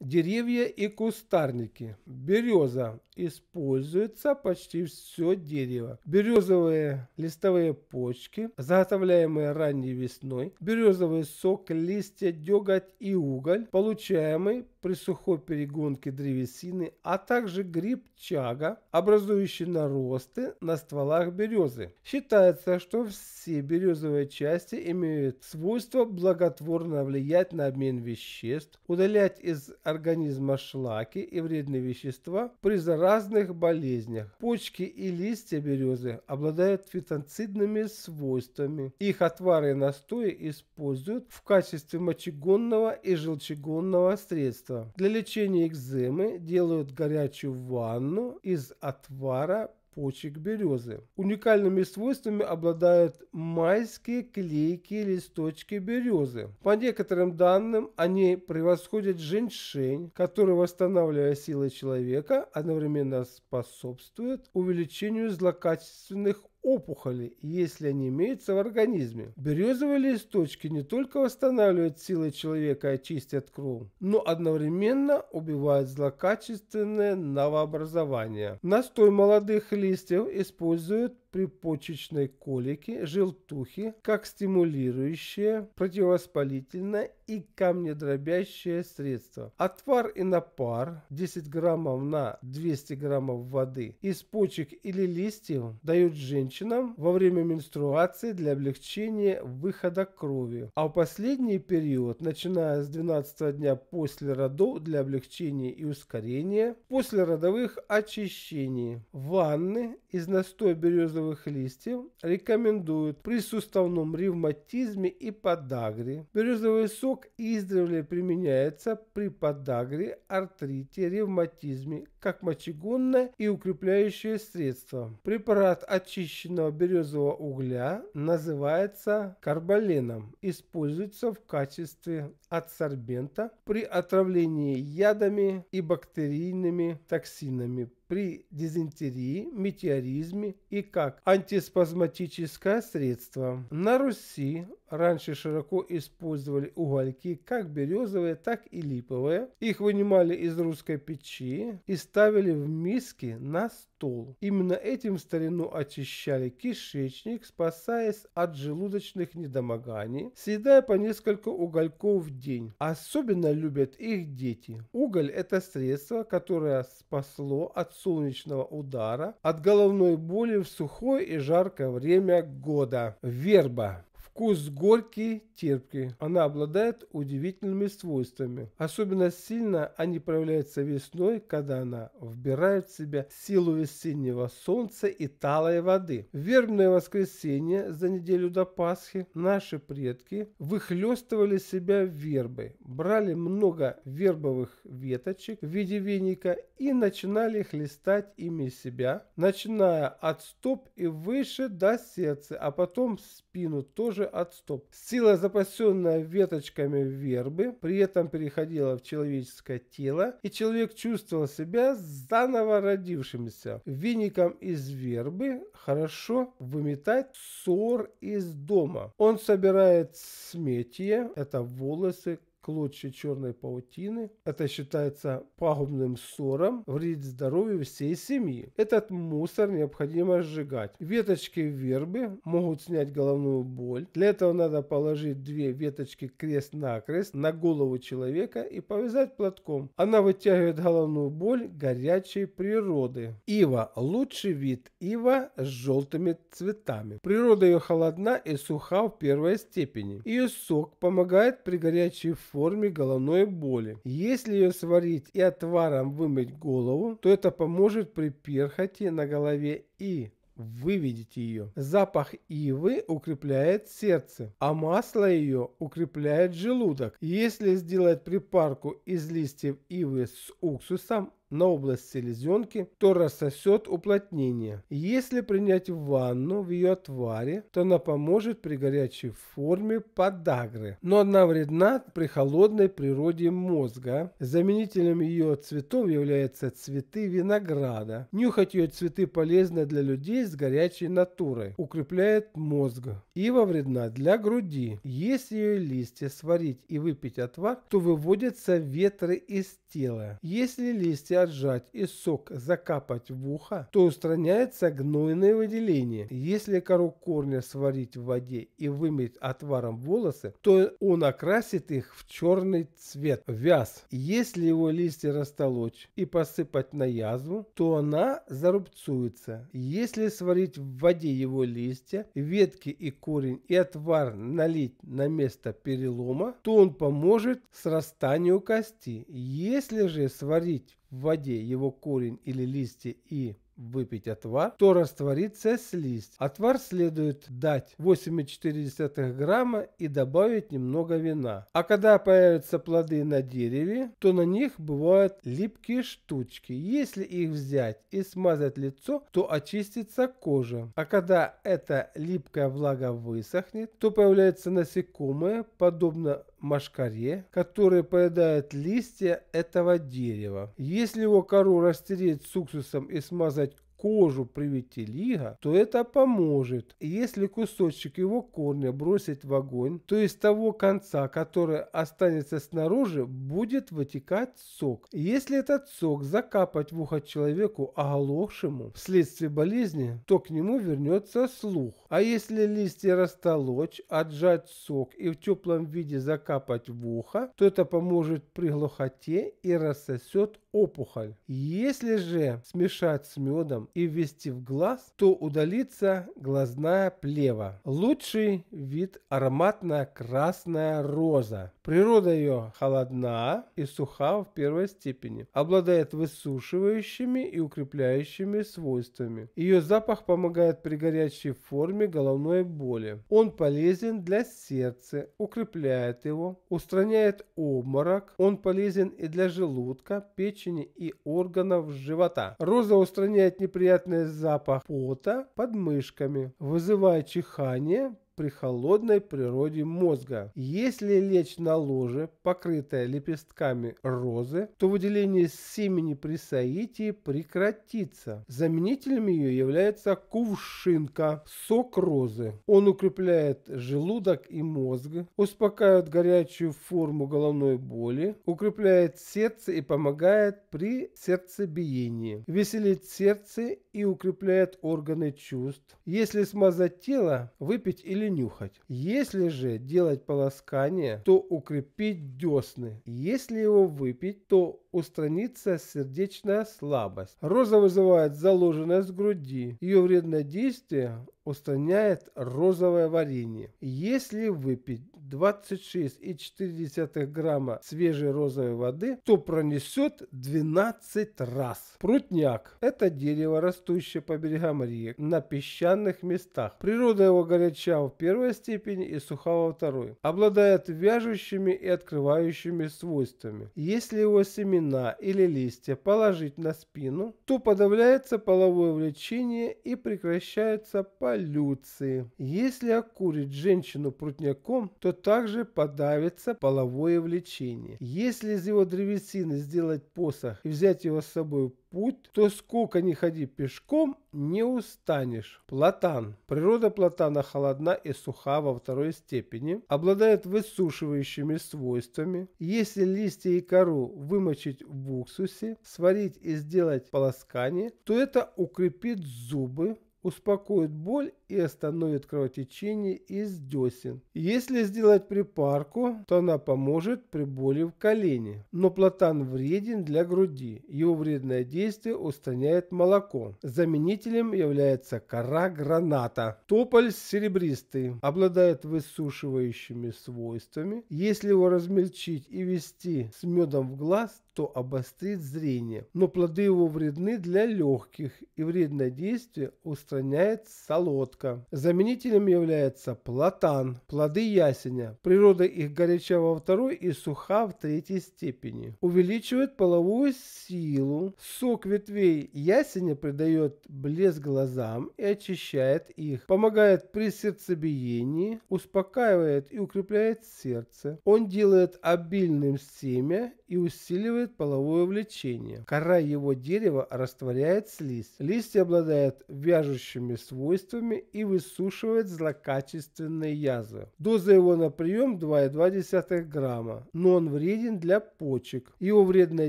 Деревья и кустарники. Береза. Используется почти все дерево. Березовые листовые почки, заготовляемые ранней весной. Березовый сок, листья, деготь и уголь, получаемый при сухой перегонке древесины, а также гриб чага, образующий наросты на стволах березы. Считается, что все березовые части имеют свойство благотворно влиять на обмен веществ, удалять из организма шлаки и вредные вещества при заразных болезнях. Почки и листья березы обладают фитонцидными свойствами. Их отвары и настои используют в качестве мочегонного и желчегонного средства средства. Для лечения экземы делают горячую ванну из отвара почек березы. Уникальными свойствами обладают майские клейкие листочки березы. По некоторым данным, они превосходят женьшень, который, восстанавливая силы человека, одновременно способствует увеличению злокачественных опухоли, если они имеются в организме. Березовые листочки не только восстанавливают силы человека и чистят кровь, но одновременно убивают злокачественные новообразования. Настой молодых листьев используют при почечной колике, желтухе, как стимулирующее, противовоспалительное и камнедробящее средство. Отвар и напар 10 граммов на 200 граммов воды из почек или листьев дают женщинам во время менструации для облегчения выхода крови, а в последний период, начиная с 12 дня после родов для облегчения и ускорения, после родовых очищений, ванны из настоя березы березовых листьев рекомендуют при суставном ревматизме и подагре. Березовый сок издревле применяется при подагре, артрите, ревматизме, как мочегонное и укрепляющее средство. Препарат очищенного березового угля называется карболеном. Используется в качестве адсорбента при отравлении ядами и бактерийными токсинами при дизентерии, метеоризме и как антиспазматическое средство. На Руси раньше широко использовали угольки, как березовые, так и липовые. Их вынимали из русской печи, из ставили в миски на стол. Именно этим старину очищали кишечник, спасаясь от желудочных недомоганий, съедая по несколько угольков в день. Особенно любят их дети. Уголь – это средство, которое спасло от солнечного удара, от головной боли в сухое и жаркое время года. Верба. Вкус горький, терпкий. Она обладает удивительными свойствами. Особенно сильно они проявляются весной, когда она вбирает в себя силу весеннего солнца и талой воды. В вербное воскресенье за неделю до Пасхи наши предки выхлестывали себя вербой, брали много вербовых веточек в виде веника и начинали хлестать ими себя, начиная от стоп и выше до сердца, а потом спину тоже от стоп. Сила, запасенная веточками вербы, при этом переходила в человеческое тело, и человек чувствовал себя заново родившимся. Веником из вербы хорошо выметать ссор из дома. Он собирает сметье, это волосы, клочья черной паутины. Это считается пагубным ссором, вредит здоровью всей семьи. Этот мусор необходимо сжигать. Веточки вербы могут снять головную боль. Для этого надо положить две веточки крест-накрест на голову человека и повязать платком. Она вытягивает головную боль горячей природы. Ива – лучший вид ива с желтыми цветами. Природа ее холодна и суха в первой степени. Ее сок помогает при горячей форме форме головной боли. Если ее сварить и отваром вымыть голову, то это поможет при перхоти на голове и выведите ее. Запах ивы укрепляет сердце, а масло ее укрепляет желудок. Если сделать припарку из листьев ивы с уксусом, на область селезенки, то рассосет уплотнение. Если принять ванну в ее отваре, то она поможет при горячей форме подагры, но она вредна при холодной природе мозга. Заменителем ее цветов являются цветы винограда. Нюхать ее цветы полезно для людей с горячей натурой, укрепляет мозг. Ива вредна для груди. Если ее листья сварить и выпить отвар, то выводятся ветры из тела. Если листья отжать и сок закапать в ухо, то устраняется гнойное выделение. Если кору корня сварить в воде и вымыть отваром волосы, то он окрасит их в черный цвет. Вяз. Если его листья растолочь и посыпать на язву, то она зарубцуется. Если сварить в воде его листья, ветки и корень и отвар налить на место перелома, то он поможет срастанию кости. Если же сварить в воде его корень или листья и выпить отвар, то растворится слизь. Отвар следует дать 8,4 грамма и добавить немного вина. А когда появятся плоды на дереве, то на них бывают липкие штучки. Если их взять и смазать лицо, то очистится кожа. А когда эта липкая влага высохнет, то появляются насекомые, подобно машкаре, которые поедают листья этого дерева. Если его кору растереть с уксусом и смазать кожу привить лига, то это поможет. Если кусочек его корня бросить в огонь, то из того конца, который останется снаружи, будет вытекать сок. Если этот сок закапать в ухо человеку оголошему вследствие болезни, то к нему вернется слух. А если листья растолочь, отжать сок и в теплом виде закапать в ухо, то это поможет при глухоте и рассосет опухоль. Если же смешать с медом и ввести в глаз, то удалится глазная плева. Лучший вид ароматная красная роза. Природа ее холодна и суха в первой степени. Обладает высушивающими и укрепляющими свойствами. Ее запах помогает при горячей форме головной боли. Он полезен для сердца, укрепляет его, устраняет обморок. Он полезен и для желудка, печени печени и органов живота. Роза устраняет неприятный запах пота под мышками, вызывая чихание, при холодной природе мозга. Если лечь на ложе, покрытое лепестками розы, то выделение семени при соитии прекратится. Заменителем ее является кувшинка, сок розы. Он укрепляет желудок и мозг, успокаивает горячую форму головной боли, укрепляет сердце и помогает при сердцебиении, веселит сердце и укрепляет органы чувств. Если смазать тело, выпить или или Если же делать полоскание, то укрепить десны. Если его выпить, то устранится сердечная слабость. Роза вызывает заложенность груди. Ее вредное действие устраняет розовое варенье. Если выпить 26,4 грамма свежей розовой воды, то пронесет 12 раз. Прутняк – это дерево, растущее по берегам рек на песчаных местах. Природа его горяча в первой степени и суха во второй. Обладает вяжущими и открывающими свойствами. Если его семена или листья положить на спину, то подавляется половое влечение и прекращаются полюции. Если окурить женщину прутняком, то также подавится половое влечение. Если из его древесины сделать посох и взять его с собой в путь, то сколько ни ходи пешком, не устанешь. Платан. Природа платана холодна и суха во второй степени, обладает высушивающими свойствами. Если листья и кору вымочить в уксусе, сварить и сделать полоскание, то это укрепит зубы, успокоит боль и остановит кровотечение из десен. Если сделать припарку, то она поможет при боли в колене. Но платан вреден для груди. Его вредное действие устраняет молоко. Заменителем является кора граната. Тополь серебристый. Обладает высушивающими свойствами. Если его размельчить и вести с медом в глаз, что обострит зрение, но плоды его вредны для легких и вредное действие устраняет солодка. Заменителем является платан, плоды ясеня. Природа их горяча во второй и суха в третьей степени. Увеличивает половую силу. Сок ветвей ясеня придает блеск глазам и очищает их. Помогает при сердцебиении, успокаивает и укрепляет сердце. Он делает обильным семя и усиливает половое влечение. Кора его дерева растворяет слизь. Листья обладают вяжущими свойствами и высушивает злокачественные язвы. Доза его на прием 2,2 грамма, но он вреден для почек. Его вредное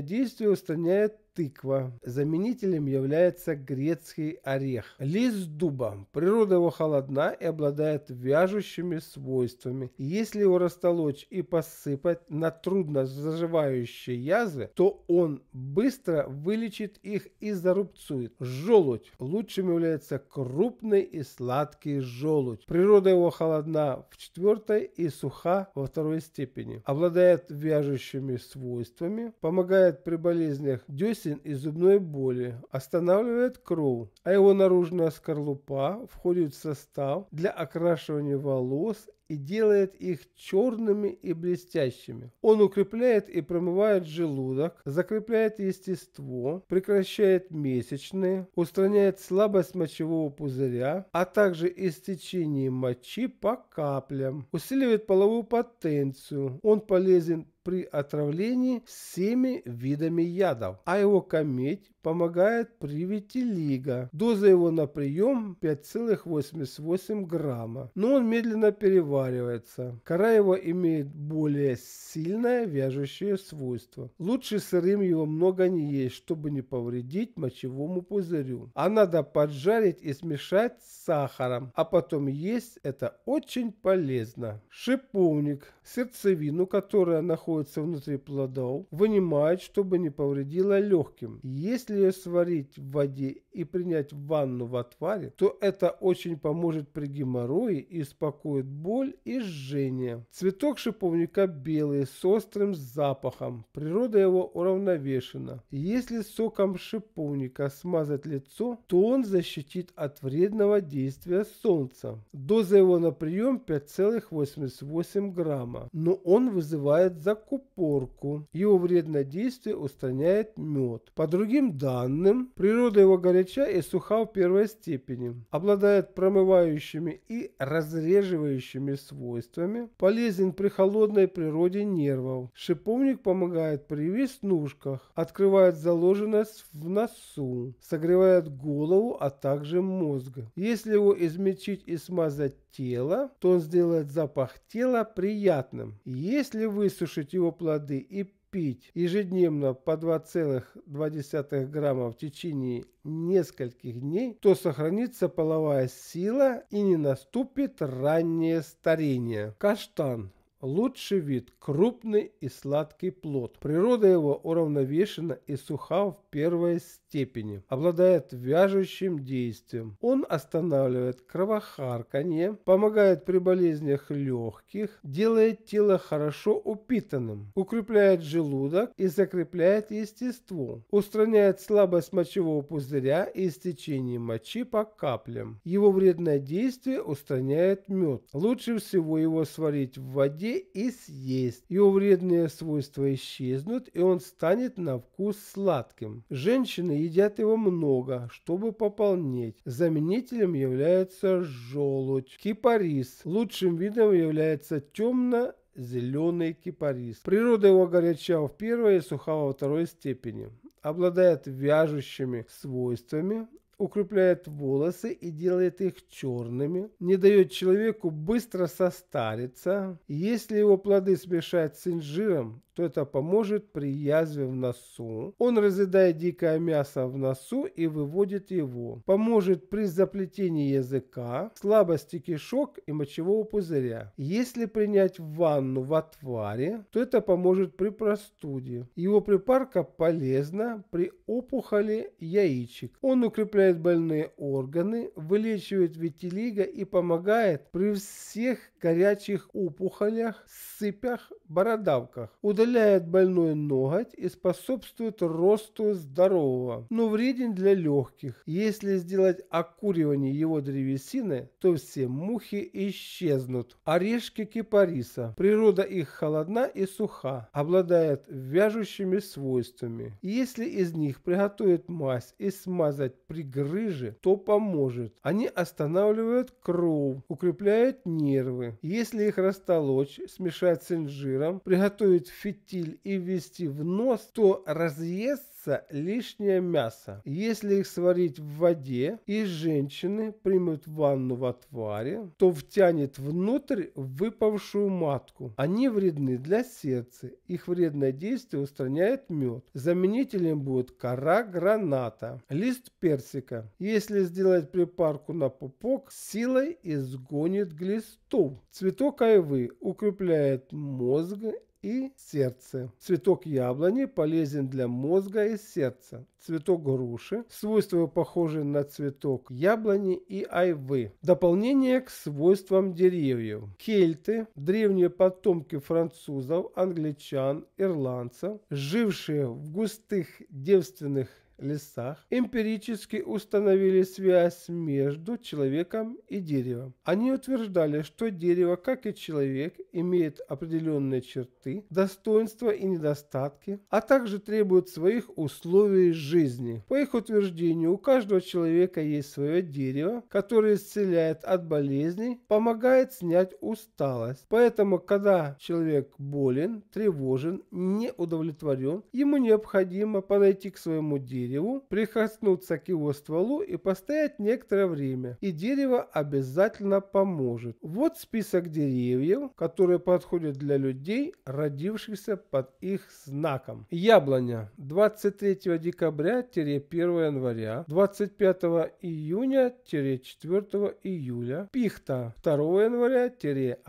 действие устраняет тыква. Заменителем является грецкий орех. Лист дуба. Природа его холодна и обладает вяжущими свойствами. Если его растолочь и посыпать на трудно заживающие язвы, то он быстро вылечит их и зарубцует. Желудь. Лучшим является крупный и сладкий желудь. Природа его холодна в четвертой и суха во второй степени. Обладает вяжущими свойствами, помогает при болезнях десен вмятин и зубной боли, останавливает кровь, а его наружная скорлупа входит в состав для окрашивания волос и делает их черными и блестящими. Он укрепляет и промывает желудок, закрепляет естество, прекращает месячные, устраняет слабость мочевого пузыря, а также истечение мочи по каплям, усиливает половую потенцию. Он полезен при отравлении всеми видами ядов, а его кометь Помогает при витилиго. Доза его на прием 5,88 грамма. Но он медленно переваривается. Кора его имеет более сильное вяжущее свойство. Лучше сырым его много не есть, чтобы не повредить мочевому пузырю. А надо поджарить и смешать с сахаром, а потом есть это очень полезно. Шиповник, сердцевину, которая находится внутри плодов, вынимают, чтобы не повредила легким. Если если ее сварить в воде и принять ванну в отваре, то это очень поможет при геморрое и успокоит боль и жжение. Цветок шиповника белый с острым запахом. Природа его уравновешена. Если соком шиповника смазать лицо, то он защитит от вредного действия солнца. Доза его на прием 5,88 грамма, но он вызывает закупорку. Его вредное действие устраняет мед. По другим данным, природа его горяча и суха в первой степени, обладает промывающими и разреживающими свойствами, полезен при холодной природе нервов. Шиповник помогает при веснушках, открывает заложенность в носу, согревает голову, а также мозг. Если его измельчить и смазать тело, то он сделает запах тела приятным. Если высушить его плоды и пить ежедневно по 2,2 грамма в течение нескольких дней, то сохранится половая сила и не наступит раннее старение. Каштан Лучший вид – крупный и сладкий плод. Природа его уравновешена и суха в первой степени. Обладает вяжущим действием. Он останавливает кровохарканье, помогает при болезнях легких, делает тело хорошо упитанным, укрепляет желудок и закрепляет естество. Устраняет слабость мочевого пузыря и истечение мочи по каплям. Его вредное действие устраняет мед. Лучше всего его сварить в воде пище и съест. Его вредные свойства исчезнут, и он станет на вкус сладким. Женщины едят его много, чтобы пополнеть. Заменителем является желудь. Кипарис. Лучшим видом является темно зеленый кипарис. Природа его горяча в первой и суха во второй степени обладает вяжущими свойствами, укрепляет волосы и делает их черными, не дает человеку быстро состариться. Если его плоды смешать с инжиром что это поможет при язве в носу. Он разъедает дикое мясо в носу и выводит его. Поможет при заплетении языка, слабости кишок и мочевого пузыря. Если принять ванну в отваре, то это поможет при простуде. Его припарка полезна при опухоли яичек. Он укрепляет больные органы, вылечивает витилиго и помогает при всех горячих опухолях, сыпях, бородавках. Удаляет удаляет больной ноготь и способствует росту здорового, но вреден для легких. Если сделать окуривание его древесины, то все мухи исчезнут. Орешки кипариса. Природа их холодна и суха, обладает вяжущими свойствами. Если из них приготовить мазь и смазать при грыже, то поможет. Они останавливают кровь, укрепляют нервы. Если их растолочь, смешать с инжиром, приготовить фитиль фитиль и ввести в нос, то разъестся лишнее мясо. Если их сварить в воде, и женщины примут ванну в отваре, то втянет внутрь выпавшую матку. Они вредны для сердца. Их вредное действие устраняет мед. Заменителем будет кора граната, лист персика. Если сделать припарку на пупок, силой изгонит глисту. Цветок айвы укрепляет мозг и сердце. Цветок яблони полезен для мозга и сердца. Цветок груши, свойства похожи на цветок яблони и айвы. Дополнение к свойствам деревьев. Кельты, древние потомки французов, англичан, ирландцев, жившие в густых девственных лесах, эмпирически установили связь между человеком и деревом. Они утверждали, что дерево, как и человек, имеет определенные черты, достоинства и недостатки, а также требует своих условий жизни. По их утверждению, у каждого человека есть свое дерево, которое исцеляет от болезней, помогает снять усталость. Поэтому, когда человек болен, тревожен, не удовлетворен, ему необходимо подойти к своему дереву дереву, прикоснуться к его стволу и постоять некоторое время, и дерево обязательно поможет. Вот список деревьев, которые подходят для людей, родившихся под их знаком. Яблоня 23 декабря-1 января, 25 июня-4 июля, пихта 2 января-11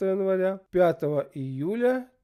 января, 5 июля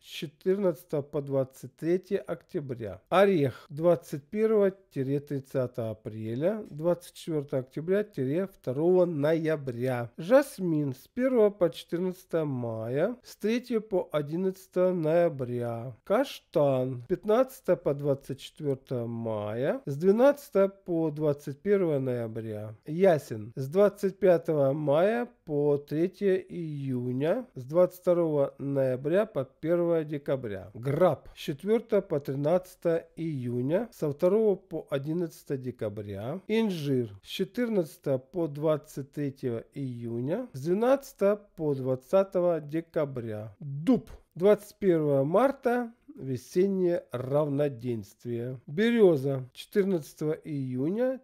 с 14 по 23 октября. Орех 21-30 апреля, 24 октября-2 ноября. Жасмин с 1 по 14 мая, с 3 по 11 ноября. Каштан 15 по 24 мая, с 12 по 21 ноября. Ясен с 25 мая по 3 июня, с 22 ноября по 1 1 декабря. Граб с 4 по 13 июня, со 2 по 11 декабря. Инжир с 14 по 23 июня, с 12 по 20 декабря. Дуб 21 марта весеннее равноденствие. Береза 14 июня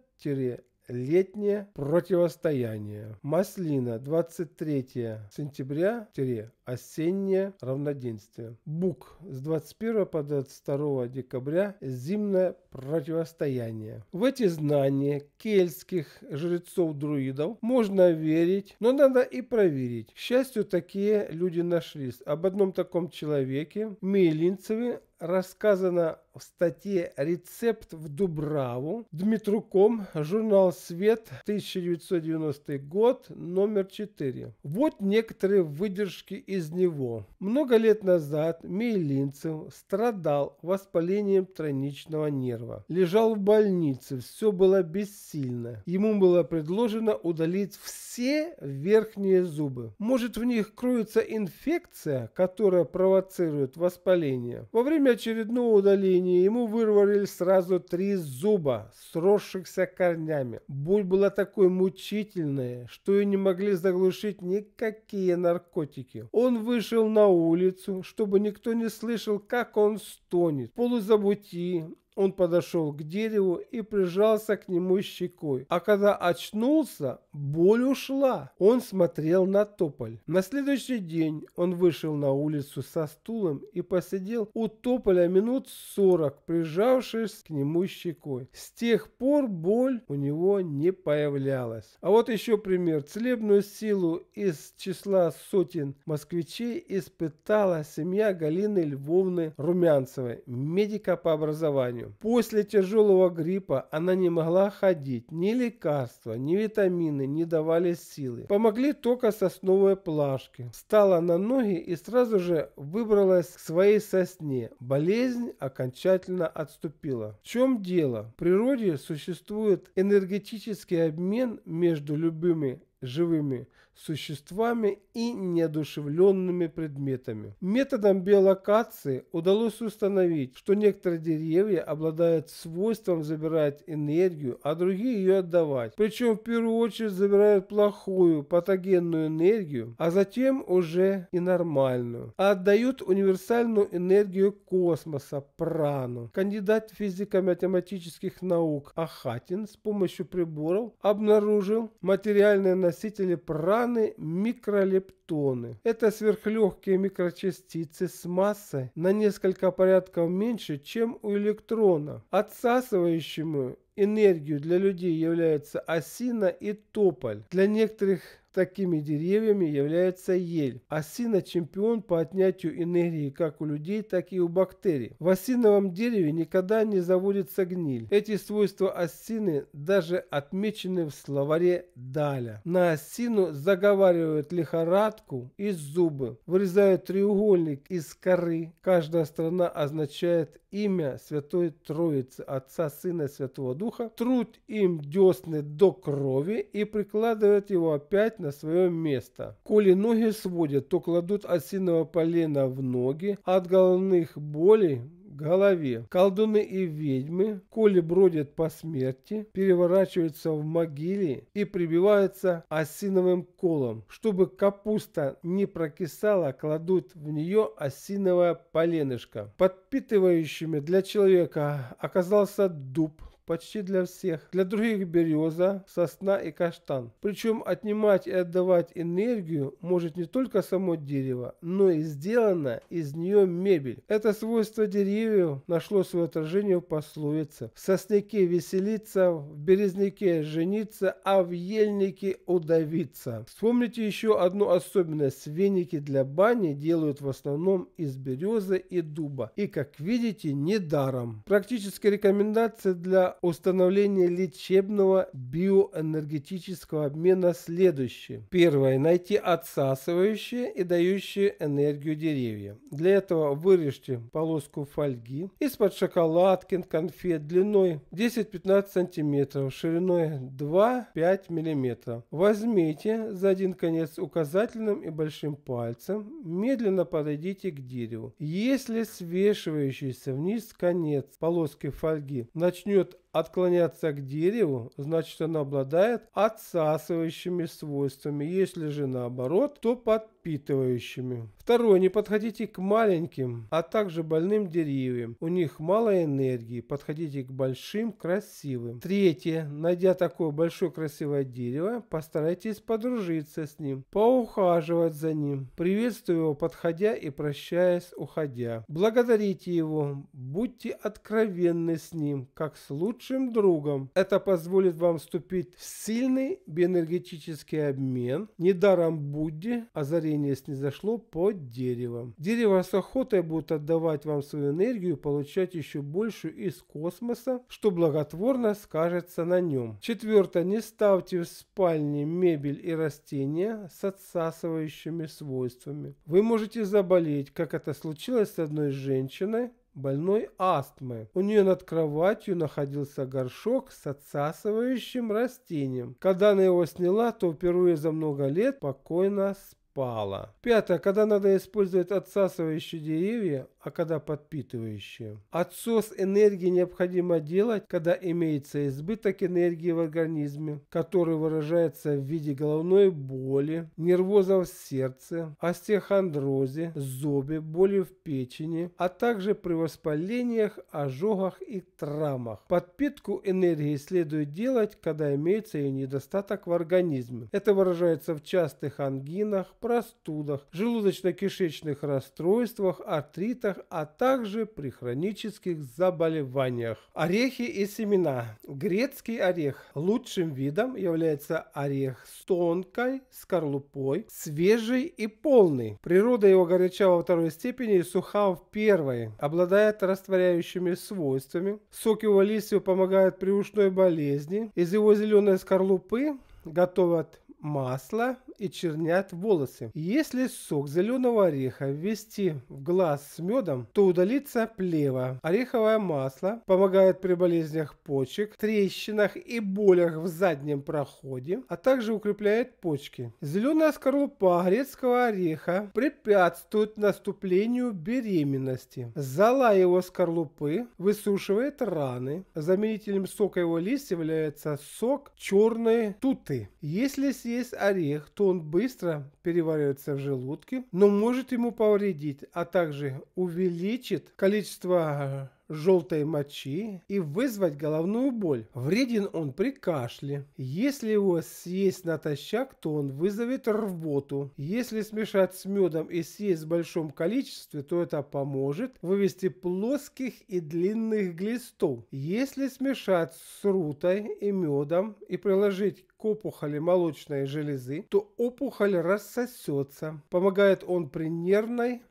летнее противостояние. Маслина 23 сентября осеннее равноденствие. Бук с 21 по 22 декабря зимнее противостояние. В эти знания кельтских жрецов-друидов можно верить, но надо и проверить. К счастью, такие люди нашлись. Об одном таком человеке, Мелинцеве, рассказано в статье «Рецепт в Дубраву» Дмитруком, журнал «Свет», 1990 год, номер 4. Вот некоторые выдержки из из него. Много лет назад Мейлинцев страдал воспалением тройничного нерва. Лежал в больнице, все было бессильно. Ему было предложено удалить все верхние зубы. Может в них кроется инфекция, которая провоцирует воспаление. Во время очередного удаления ему вырвали сразу три зуба, сросшихся корнями. Боль была такой мучительная, что ее не могли заглушить никакие наркотики. Он он вышел на улицу, чтобы никто не слышал, как он стучит стонет. В полузабытии он подошел к дереву и прижался к нему щекой. А когда очнулся, боль ушла. Он смотрел на тополь. На следующий день он вышел на улицу со стулом и посидел у тополя минут сорок, прижавшись к нему щекой. С тех пор боль у него не появлялась. А вот еще пример. Целебную силу из числа сотен москвичей испытала семья Галины Львовны Румянцевой. Тарасова, медика по образованию. После тяжелого гриппа она не могла ходить. Ни лекарства, ни витамины не давали силы. Помогли только сосновые плашки. Встала на ноги и сразу же выбралась к своей сосне. Болезнь окончательно отступила. В чем дело? В природе существует энергетический обмен между любыми живыми существами и неодушевленными предметами. Методом биолокации удалось установить, что некоторые деревья обладают свойством забирать энергию, а другие ее отдавать. Причем в первую очередь забирают плохую патогенную энергию, а затем уже и нормальную. А отдают универсальную энергию космоса, прану. Кандидат физико-математических наук Ахатин с помощью приборов обнаружил материальные носители прану мембраны микролептина фотоны. Это сверхлегкие микрочастицы с массой на несколько порядков меньше, чем у электрона. Отсасывающими энергию для людей являются осина и тополь. Для некоторых такими деревьями является ель. Осина чемпион по отнятию энергии как у людей, так и у бактерий. В осиновом дереве никогда не заводится гниль. Эти свойства осины даже отмечены в словаре Даля. На осину заговаривают лихорад лопатку и зубы. Вырезают треугольник из коры. Каждая сторона означает имя Святой Троицы, Отца, Сына и Святого Духа. Трут им десны до крови и прикладывают его опять на свое место. Коли ноги сводят, то кладут осиного полена в ноги. От головных болей голове. Колдуны и ведьмы, коли бродят по смерти, переворачиваются в могиле и прибиваются осиновым колом. Чтобы капуста не прокисала, кладут в нее осиновое поленышко. Подпитывающими для человека оказался дуб, почти для всех. Для других береза, сосна и каштан. Причем отнимать и отдавать энергию может не только само дерево, но и сделана из нее мебель. Это свойство деревьев нашло свое отражение в пословице. В сосняке веселиться, в березняке жениться, а в ельнике удавиться. Вспомните еще одну особенность. Веники для бани делают в основном из березы и дуба. И, как видите, не даром. Практические рекомендация для установление лечебного биоэнергетического обмена следующее. Первое. Найти отсасывающие и дающие энергию деревья. Для этого вырежьте полоску фольги из-под шоколадкин, конфет длиной 10-15 см, шириной 2-5 мм. Возьмите за один конец указательным и большим пальцем, медленно подойдите к дереву. Если свешивающийся вниз конец полоски фольги начнет отклоняться к дереву, значит она обладает отсасывающими свойствами. Если же наоборот, то под впитывающими. Второе, не подходите к маленьким, а также больным деревьям. У них мало энергии, подходите к большим, красивым. Третье, найдя такое большое красивое дерево, постарайтесь подружиться с ним, поухаживать за ним. Приветствуй его, подходя и прощаясь, уходя. Благодарите его, будьте откровенны с ним, как с лучшим другом. Это позволит вам вступить в сильный биоэнергетический обмен. Недаром Будди озарение озарение снизошло под деревом. Дерево с охотой будет отдавать вам свою энергию, получать еще больше из космоса, что благотворно скажется на нем. Четвертое. Не ставьте в спальне мебель и растения с отсасывающими свойствами. Вы можете заболеть, как это случилось с одной женщиной, больной астмы. У нее над кроватью находился горшок с отсасывающим растением. Когда она его сняла, то впервые за много лет спокойно. спала пала. Пятое, когда надо использовать отсасывающие деревья, а когда подпитывающее. Отсос энергии необходимо делать, когда имеется избыток энергии в организме, который выражается в виде головной боли, нервозов в сердце, остеохондрозе, зобе, боли в печени, а также при воспалениях, ожогах и травмах. Подпитку энергии следует делать, когда имеется ее недостаток в организме. Это выражается в частых ангинах, простудах, желудочно-кишечных расстройствах, артритах, инфекциях, а также при хронических заболеваниях. Орехи и семена. Грецкий орех. Лучшим видом является орех с тонкой скорлупой, свежий и полный. Природа его горяча во второй степени и суха в первой. Обладает растворяющими свойствами. Соки его листьев помогают при ушной болезни. Из его зеленой скорлупы готовят масло, и чернят волосы. Если сок зеленого ореха ввести в глаз с медом, то удалится плева. Ореховое масло помогает при болезнях почек, трещинах и болях в заднем проходе, а также укрепляет почки. Зеленая скорлупа грецкого ореха препятствует наступлению беременности. Зала его скорлупы высушивает раны. Заменителем сока его листьев является сок черной туты. Если съесть орех, то он быстро переваривается в желудке, но может ему повредить, а также увеличит количество э, желтой мочи и вызвать головную боль. Вреден он при кашле. Если его съесть натощак, то он вызовет рвоту. Если смешать с медом и съесть в большом количестве, то это поможет вывести плоских и длинных глистов. Если смешать с рутой и медом и приложить к опухоли молочной железы, то опухоль рассосется. Помогает он при нервной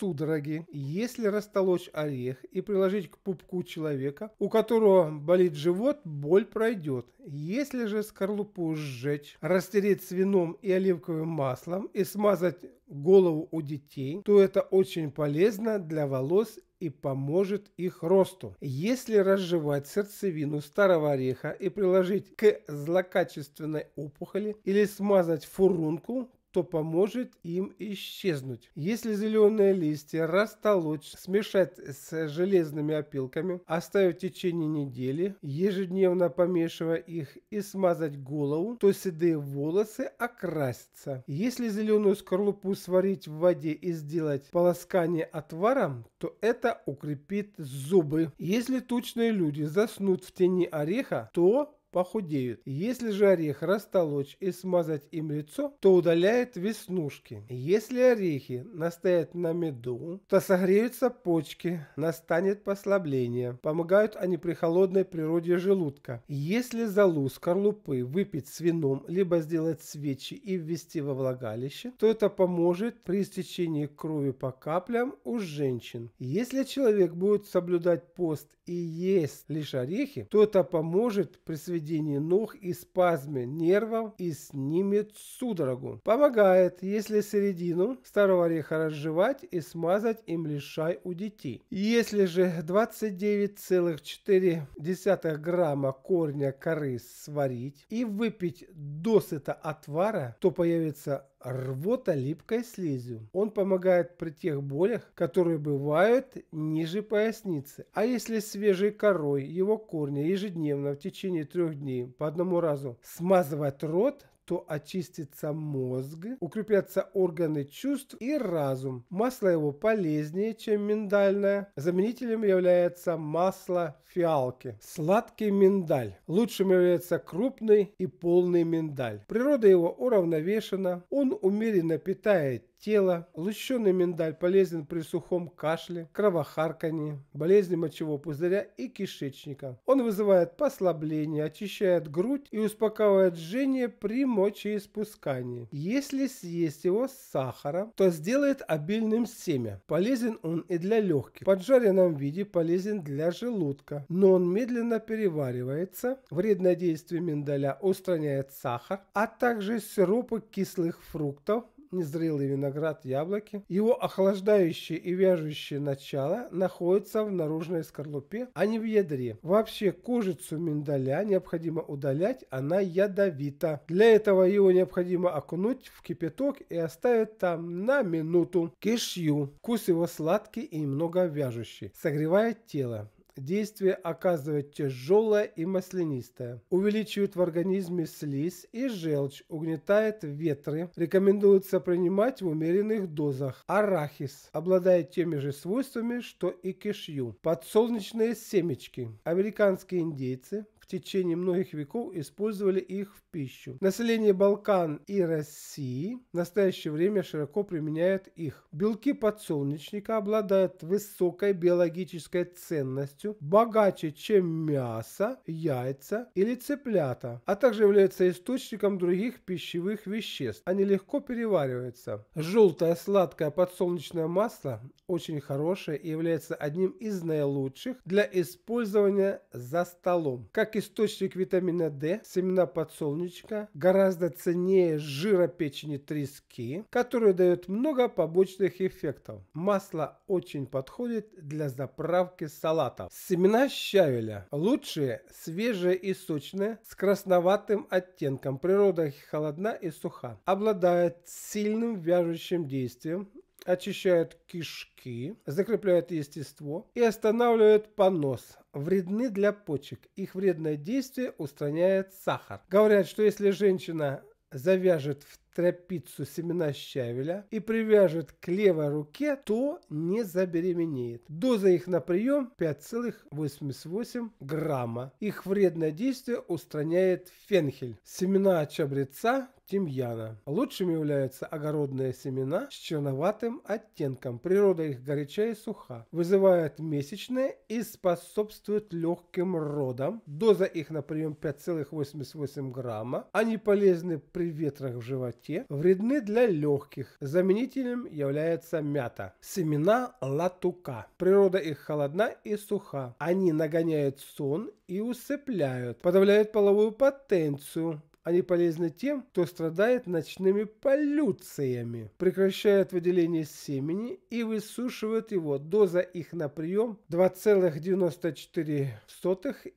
судороги, если растолочь орех и приложить к пупку человека, у которого болит живот, боль пройдет. Если же скорлупу сжечь, растереть свином и оливковым маслом и смазать голову у детей, то это очень полезно для волос и поможет их росту. Если разжевать сердцевину старого ореха и приложить к злокачественной опухоли или смазать фурунку, то поможет им исчезнуть. Если зеленые листья растолочь, смешать с железными опилками, оставить в течение недели, ежедневно помешивая их и смазать голову, то седые волосы окрасятся. Если зеленую скорлупу сварить в воде и сделать полоскание отваром, то это укрепит зубы. Если тучные люди заснут в тени ореха, то похудеют. Если же орех растолочь и смазать им лицо, то удаляет веснушки. Если орехи настоять на меду, то согреются почки, настанет послабление. Помогают они при холодной природе желудка. Если залу скорлупы выпить с вином, либо сделать свечи и ввести во влагалище, то это поможет при истечении крови по каплям у женщин. Если человек будет соблюдать пост и есть лишь орехи, то это поможет при сведении повреждении ног и спазме нервов и снимет судорогу. Помогает, если середину старого ореха разжевать и смазать им лишай у детей. Если же 29,4 грамма корня коры сварить и выпить досыта отвара, то появится рвота липкой слизью. Он помогает при тех болях, которые бывают ниже поясницы. А если свежей корой его корни ежедневно в течение трех дней по одному разу смазывать рот, то очистится мозг, укрепятся органы чувств и разум. Масло его полезнее, чем миндальное. Заменителем является масло фиалки. Сладкий миндаль. Лучшим является крупный и полный миндаль. Природа его уравновешена. Он умеренно питает тела. Лущеный миндаль полезен при сухом кашле, кровохаркании, болезни мочевого пузыря и кишечника. Он вызывает послабление, очищает грудь и успокаивает жжение при мочеиспускании. Если съесть его с сахаром, то сделает обильным семя. Полезен он и для легких. В поджаренном виде полезен для желудка, но он медленно переваривается. Вредное действие миндаля устраняет сахар, а также сиропы кислых фруктов, незрелый виноград, яблоки. Его охлаждающее и вяжущее начало находится в наружной скорлупе, а не в ядре. Вообще кожицу миндаля необходимо удалять, она ядовита. Для этого его необходимо окунуть в кипяток и оставить там на минуту. Кишью. Вкус его сладкий и много вяжущий. Согревает тело. Действие оказывает тяжелое и маслянистое. Увеличивает в организме слизь и желчь, угнетает ветры. Рекомендуется принимать в умеренных дозах. Арахис обладает теми же свойствами, что и кишью. Подсолнечные семечки. Американские индейцы в течение многих веков использовали их в пищу. Население Балкан и России в настоящее время широко применяют их. Белки подсолнечника обладают высокой биологической ценностью, богаче, чем мясо, яйца или цыплята, а также являются источником других пищевых веществ. Они легко перевариваются. Желтое сладкое подсолнечное масло очень хорошее и является одним из наилучших для использования за столом. Как источник витамина D, семена подсолнечника солнечка гораздо ценнее жира печени трески, который дает много побочных эффектов. Масло очень подходит для заправки салатов. Семена щавеля лучшие, свежие и сочные, с красноватым оттенком. Природа холодна и суха. Обладает сильным вяжущим действием, очищают кишки, закрепляют естество и останавливают понос. Вредны для почек. Их вредное действие устраняет сахар. Говорят, что если женщина завяжет в трапицу семена щавеля и привяжет к левой руке, то не забеременеет. Доза их на прием 5,88 грамма. Их вредное действие устраняет фенхель. Семена чабреца тимьяна. Лучшими являются огородные семена с черноватым оттенком. Природа их горяча и суха. Вызывают месячные и способствуют легким родам. Доза их на прием 5,88 грамма. Они полезны при ветрах в животе. Вредны для легких. Заменителем является мята. Семена латука. Природа их холодна и суха. Они нагоняют сон и усыпляют. Подавляют половую потенцию. Они полезны тем, кто страдает ночными полюциями, прекращают выделение семени и высушивают его. Доза их на прием 2,94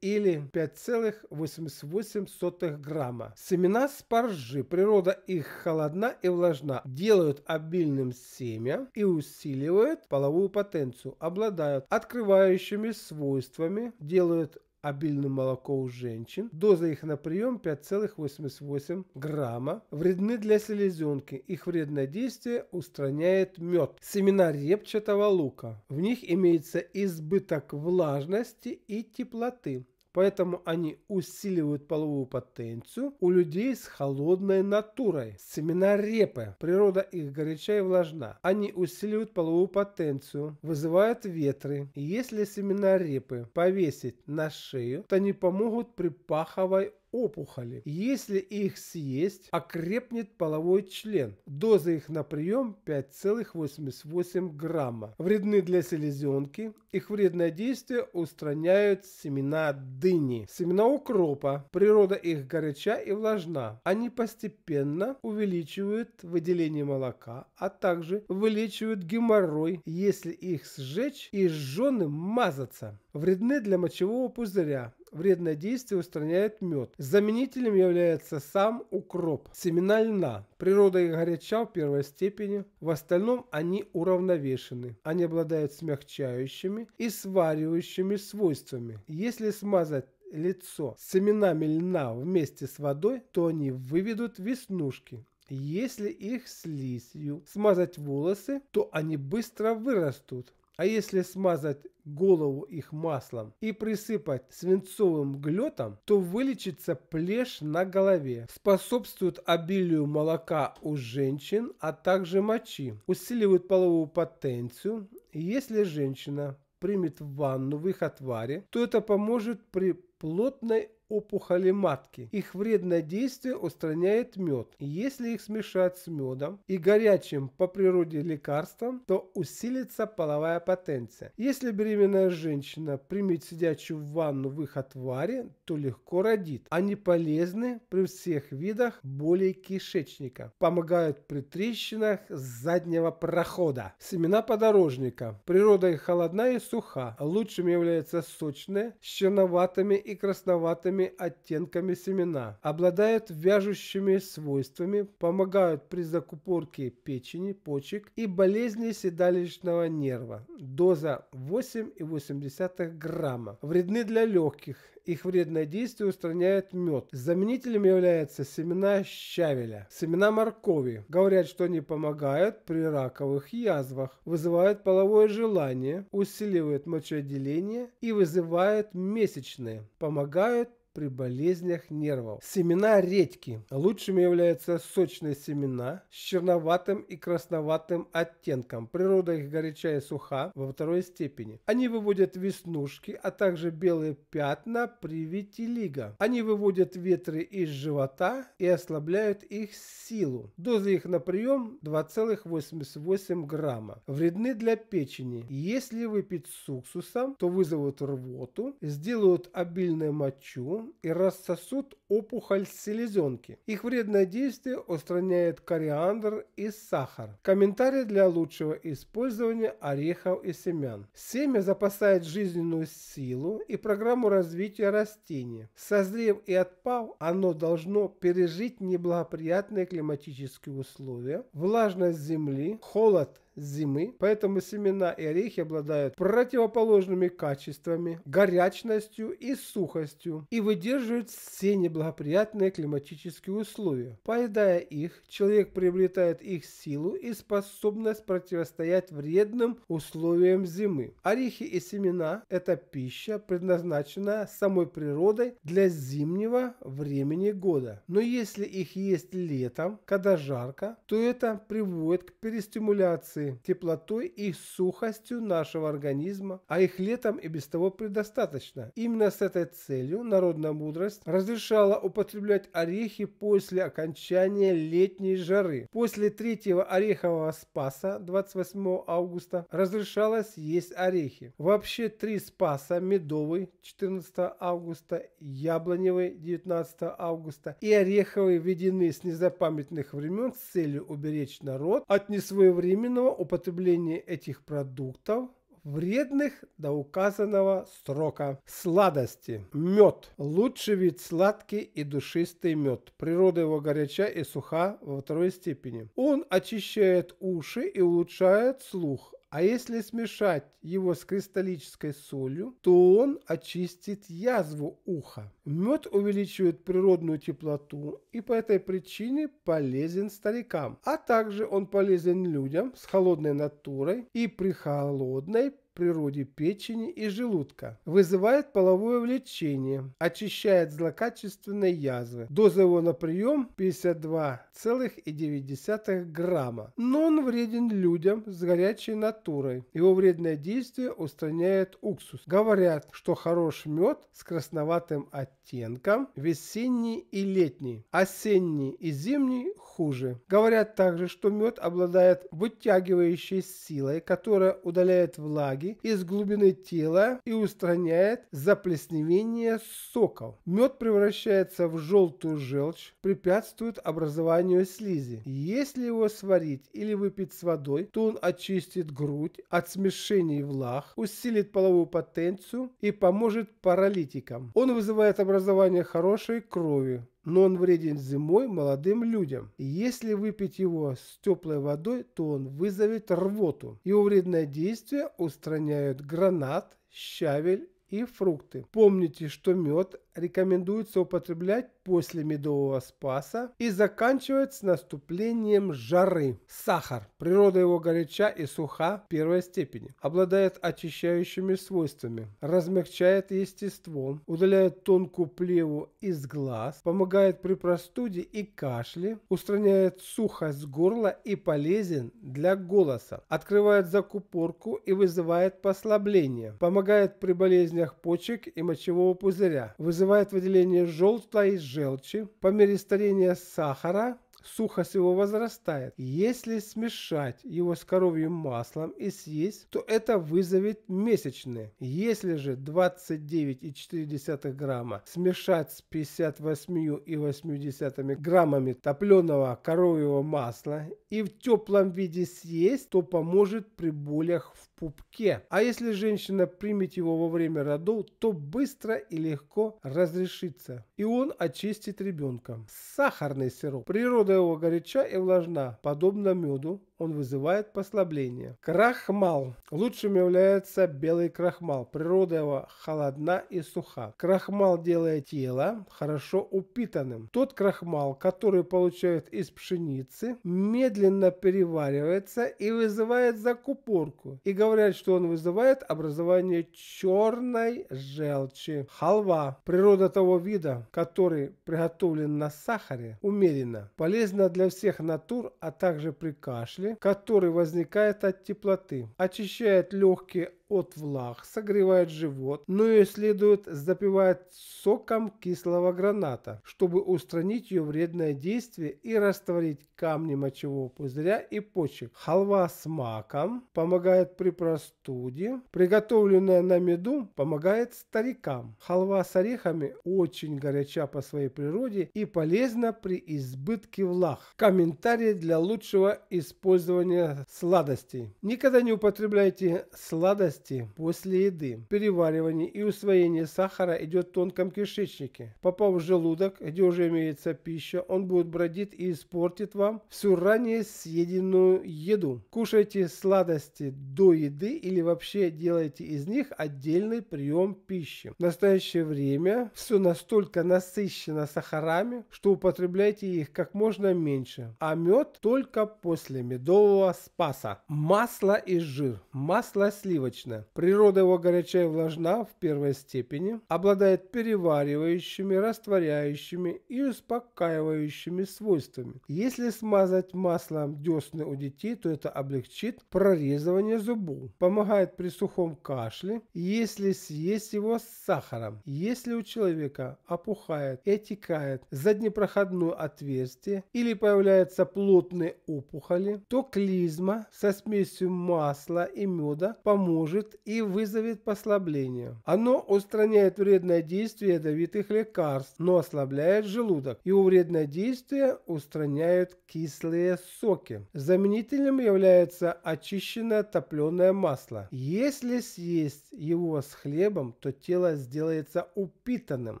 или 5,88 грамма. Семена спаржи, природа их холодна и влажна, делают обильным семя и усиливают половую потенцию, обладают открывающими свойствами, делают обильным молоко у женщин. Доза их на прием 5,88 грамма. Вредны для селезенки. Их вредное действие устраняет мед. Семена репчатого лука. В них имеется избыток влажности и теплоты. Поэтому они усиливают половую потенцию у людей с холодной натурой. Семена репы. Природа их горяча и влажна. Они усиливают половую потенцию, вызывают ветры. Если семена репы повесить на шею, то они помогут при паховой опухоли. Если их съесть, окрепнет половой член. Доза их на прием 5,88 грамма. Вредны для селезенки. Их вредное действие устраняют семена дыни. Семена укропа. Природа их горяча и влажна. Они постепенно увеличивают выделение молока, а также вылечивают геморрой, если их сжечь и жженым мазаться. Вредны для мочевого пузыря вредное действие устраняет мед. Заменителем является сам укроп. Семена льна. Природа их горяча в первой степени. В остальном они уравновешены. Они обладают смягчающими и сваривающими свойствами. Если смазать лицо семенами льна вместе с водой, то они выведут веснушки. Если их слизью смазать волосы, то они быстро вырастут. А если смазать голову их маслом и присыпать свинцовым глетом, то вылечится плешь на голове, способствует обилию молока у женщин, а также мочи, усиливает половую потенцию. Если женщина примет ванну в их отваре, то это поможет при плотной опухоли матки. Их вредное действие устраняет мед. Если их смешать с медом и горячим по природе лекарством, то усилится половая потенция. Если беременная женщина примет сидячую в ванну в их отваре, то легко родит. Они полезны при всех видах боли кишечника. Помогают при трещинах заднего прохода. Семена подорожника. Природа их холодна и суха. Лучшими являются сочные, с черноватыми и красноватыми острыми оттенками семена, обладают вяжущими свойствами, помогают при закупорке печени, почек и болезни седалищного нерва. Доза 8,8 грамма. Вредны для легких, их вредное действие устраняет мед. Заменителем являются семена щавеля, семена моркови. Говорят, что они помогают при раковых язвах, вызывают половое желание, усиливают мочеотделение и вызывают месячные, помогают при болезнях нервов. Семена редьки. Лучшими являются сочные семена с черноватым и красноватым оттенком. Природа их горячая и суха во второй степени. Они выводят веснушки, а также белые пятна привитилиго. Они выводят ветры из живота и ослабляют их силу. Доза их на прием 2,88 грамма. Вредны для печени. Если выпить с уксусом, то вызовут рвоту, сделают обильное мочу и рассосут опухоль селезенки. Их вредное действие устраняет кориандр и сахар. Комментарий для лучшего использования орехов и семян. Семя запасает жизненную силу и программу развития растения. Созрев и отпав, оно должно пережить неблагоприятные климатические условия, влажность земли, холод зимы, поэтому семена и орехи обладают противоположными качествами, горячностью и сухостью и выдерживают все неблагоприятные климатические условия. Поедая их, человек приобретает их силу и способность противостоять вредным условиям зимы. Орехи и семена – это пища, предназначенная самой природой для зимнего времени года. Но если их есть летом, когда жарко, то это приводит к перестимуляции воды, теплотой и сухостью нашего организма, а их летом и без того предостаточно. Именно с этой целью народная мудрость разрешала употреблять орехи после окончания летней жары. После третьего орехового спаса 28 августа разрешалось есть орехи. Вообще три спаса – медовый 14 августа, яблоневый 19 августа и ореховый введены с незапамятных времен с целью уберечь народ от несвоевременного употребление этих продуктов вредных до указанного срока. Сладости. Мед. Лучший вид сладкий и душистый мед. Природа его горяча и суха во второй степени. Он очищает уши и улучшает слух, а если смешать его с кристаллической солью, то он очистит язву уха. Мед увеличивает природную теплоту и по этой причине полезен старикам. А также он полезен людям с холодной натурой и при холодной природе печени и желудка, вызывает половое влечение, очищает злокачественные язвы. Доза его на прием 52,9 грамма. Но он вреден людям с горячей натурой. Его вредное действие устраняет уксус. Говорят, что хорош мед с красноватым оттенком, весенний и летний, осенний и зимний хуже. Говорят также, что мед обладает вытягивающей силой, которая удаляет влаги влаги из глубины тела и устраняет заплесневение соков. Мед превращается в желтую желчь, препятствует образованию слизи. Если его сварить или выпить с водой, то он очистит грудь от смешений влаг, усилит половую потенцию и поможет паралитикам. Он вызывает образование хорошей крови, но он вреден зимой молодым людям. Если выпить его с теплой водой, то он вызовет рвоту. Его вредное действие устраняют гранат, щавель и фрукты. Помните, что мед рекомендуется употреблять после медового спаса и заканчивать с наступлением жары. Сахар. Природа его горяча и суха первой степени. Обладает очищающими свойствами. Размягчает естество. Удаляет тонкую плеву из глаз. Помогает при простуде и кашле. Устраняет сухость горла и полезен для голоса. Открывает закупорку и вызывает послабление. Помогает при болезнях почек и мочевого пузыря. Вызывает вызывает выделение желтой желчи. По мере старения сахара сухость его возрастает. Если смешать его с коровьим маслом и съесть, то это вызовет месячные. Если же 29,4 грамма смешать с 58,8 граммами топленого коровьего масла и в теплом виде съесть, то поможет при болях в пупке. А если женщина примет его во время родов, то быстро и легко разрешится. И он очистит ребенка. Сахарный сироп. Природа его горяча и влажна, подобно меду, он вызывает послабление. Крахмал. Лучшим является белый крахмал. Природа его холодна и суха. Крахмал делает тело хорошо упитанным. Тот крахмал, который получают из пшеницы, медленно переваривается и вызывает закупорку. И говорят, что он вызывает образование черной желчи. Халва. Природа того вида, который приготовлен на сахаре, умеренно. Полезна для всех натур, а также при кашле кашля, который возникает от теплоты, очищает легкие от влаг, согревает живот, но ну ее следует запивать соком кислого граната, чтобы устранить ее вредное действие и растворить камни мочевого пузыря и почек. Халва с маком помогает при простуде, приготовленная на меду помогает старикам. Халва с орехами очень горяча по своей природе и полезна при избытке влаг. Комментарии для лучшего использования сладостей. Никогда не употребляйте сладость жидкости после еды. Переваривание и усвоение сахара идет в тонком кишечнике. Попав в желудок, где уже имеется пища, он будет бродить и испортит вам всю ранее съеденную еду. Кушайте сладости до еды или вообще делайте из них отдельный прием пищи. В настоящее время все настолько насыщено сахарами, что употребляйте их как можно меньше. А мед только после медового спаса. Масло и жир. Масло сливочное Вторично, природа его горячая и влажна в первой степени, обладает переваривающими, растворяющими и успокаивающими свойствами. Если смазать маслом десны у детей, то это облегчит прорезывание зубов, помогает при сухом кашле, если съесть его с сахаром. Если у человека опухает и отекает заднепроходное отверстие или появляются плотные опухоли, то клизма со смесью масла и меда поможет поможет и вызовет послабление. Оно устраняет вредное действие ядовитых лекарств, но ослабляет желудок. Его вредное действие устраняют кислые соки. Заменителем является очищенное топленое масло. Если съесть его с хлебом, то тело сделается упитанным.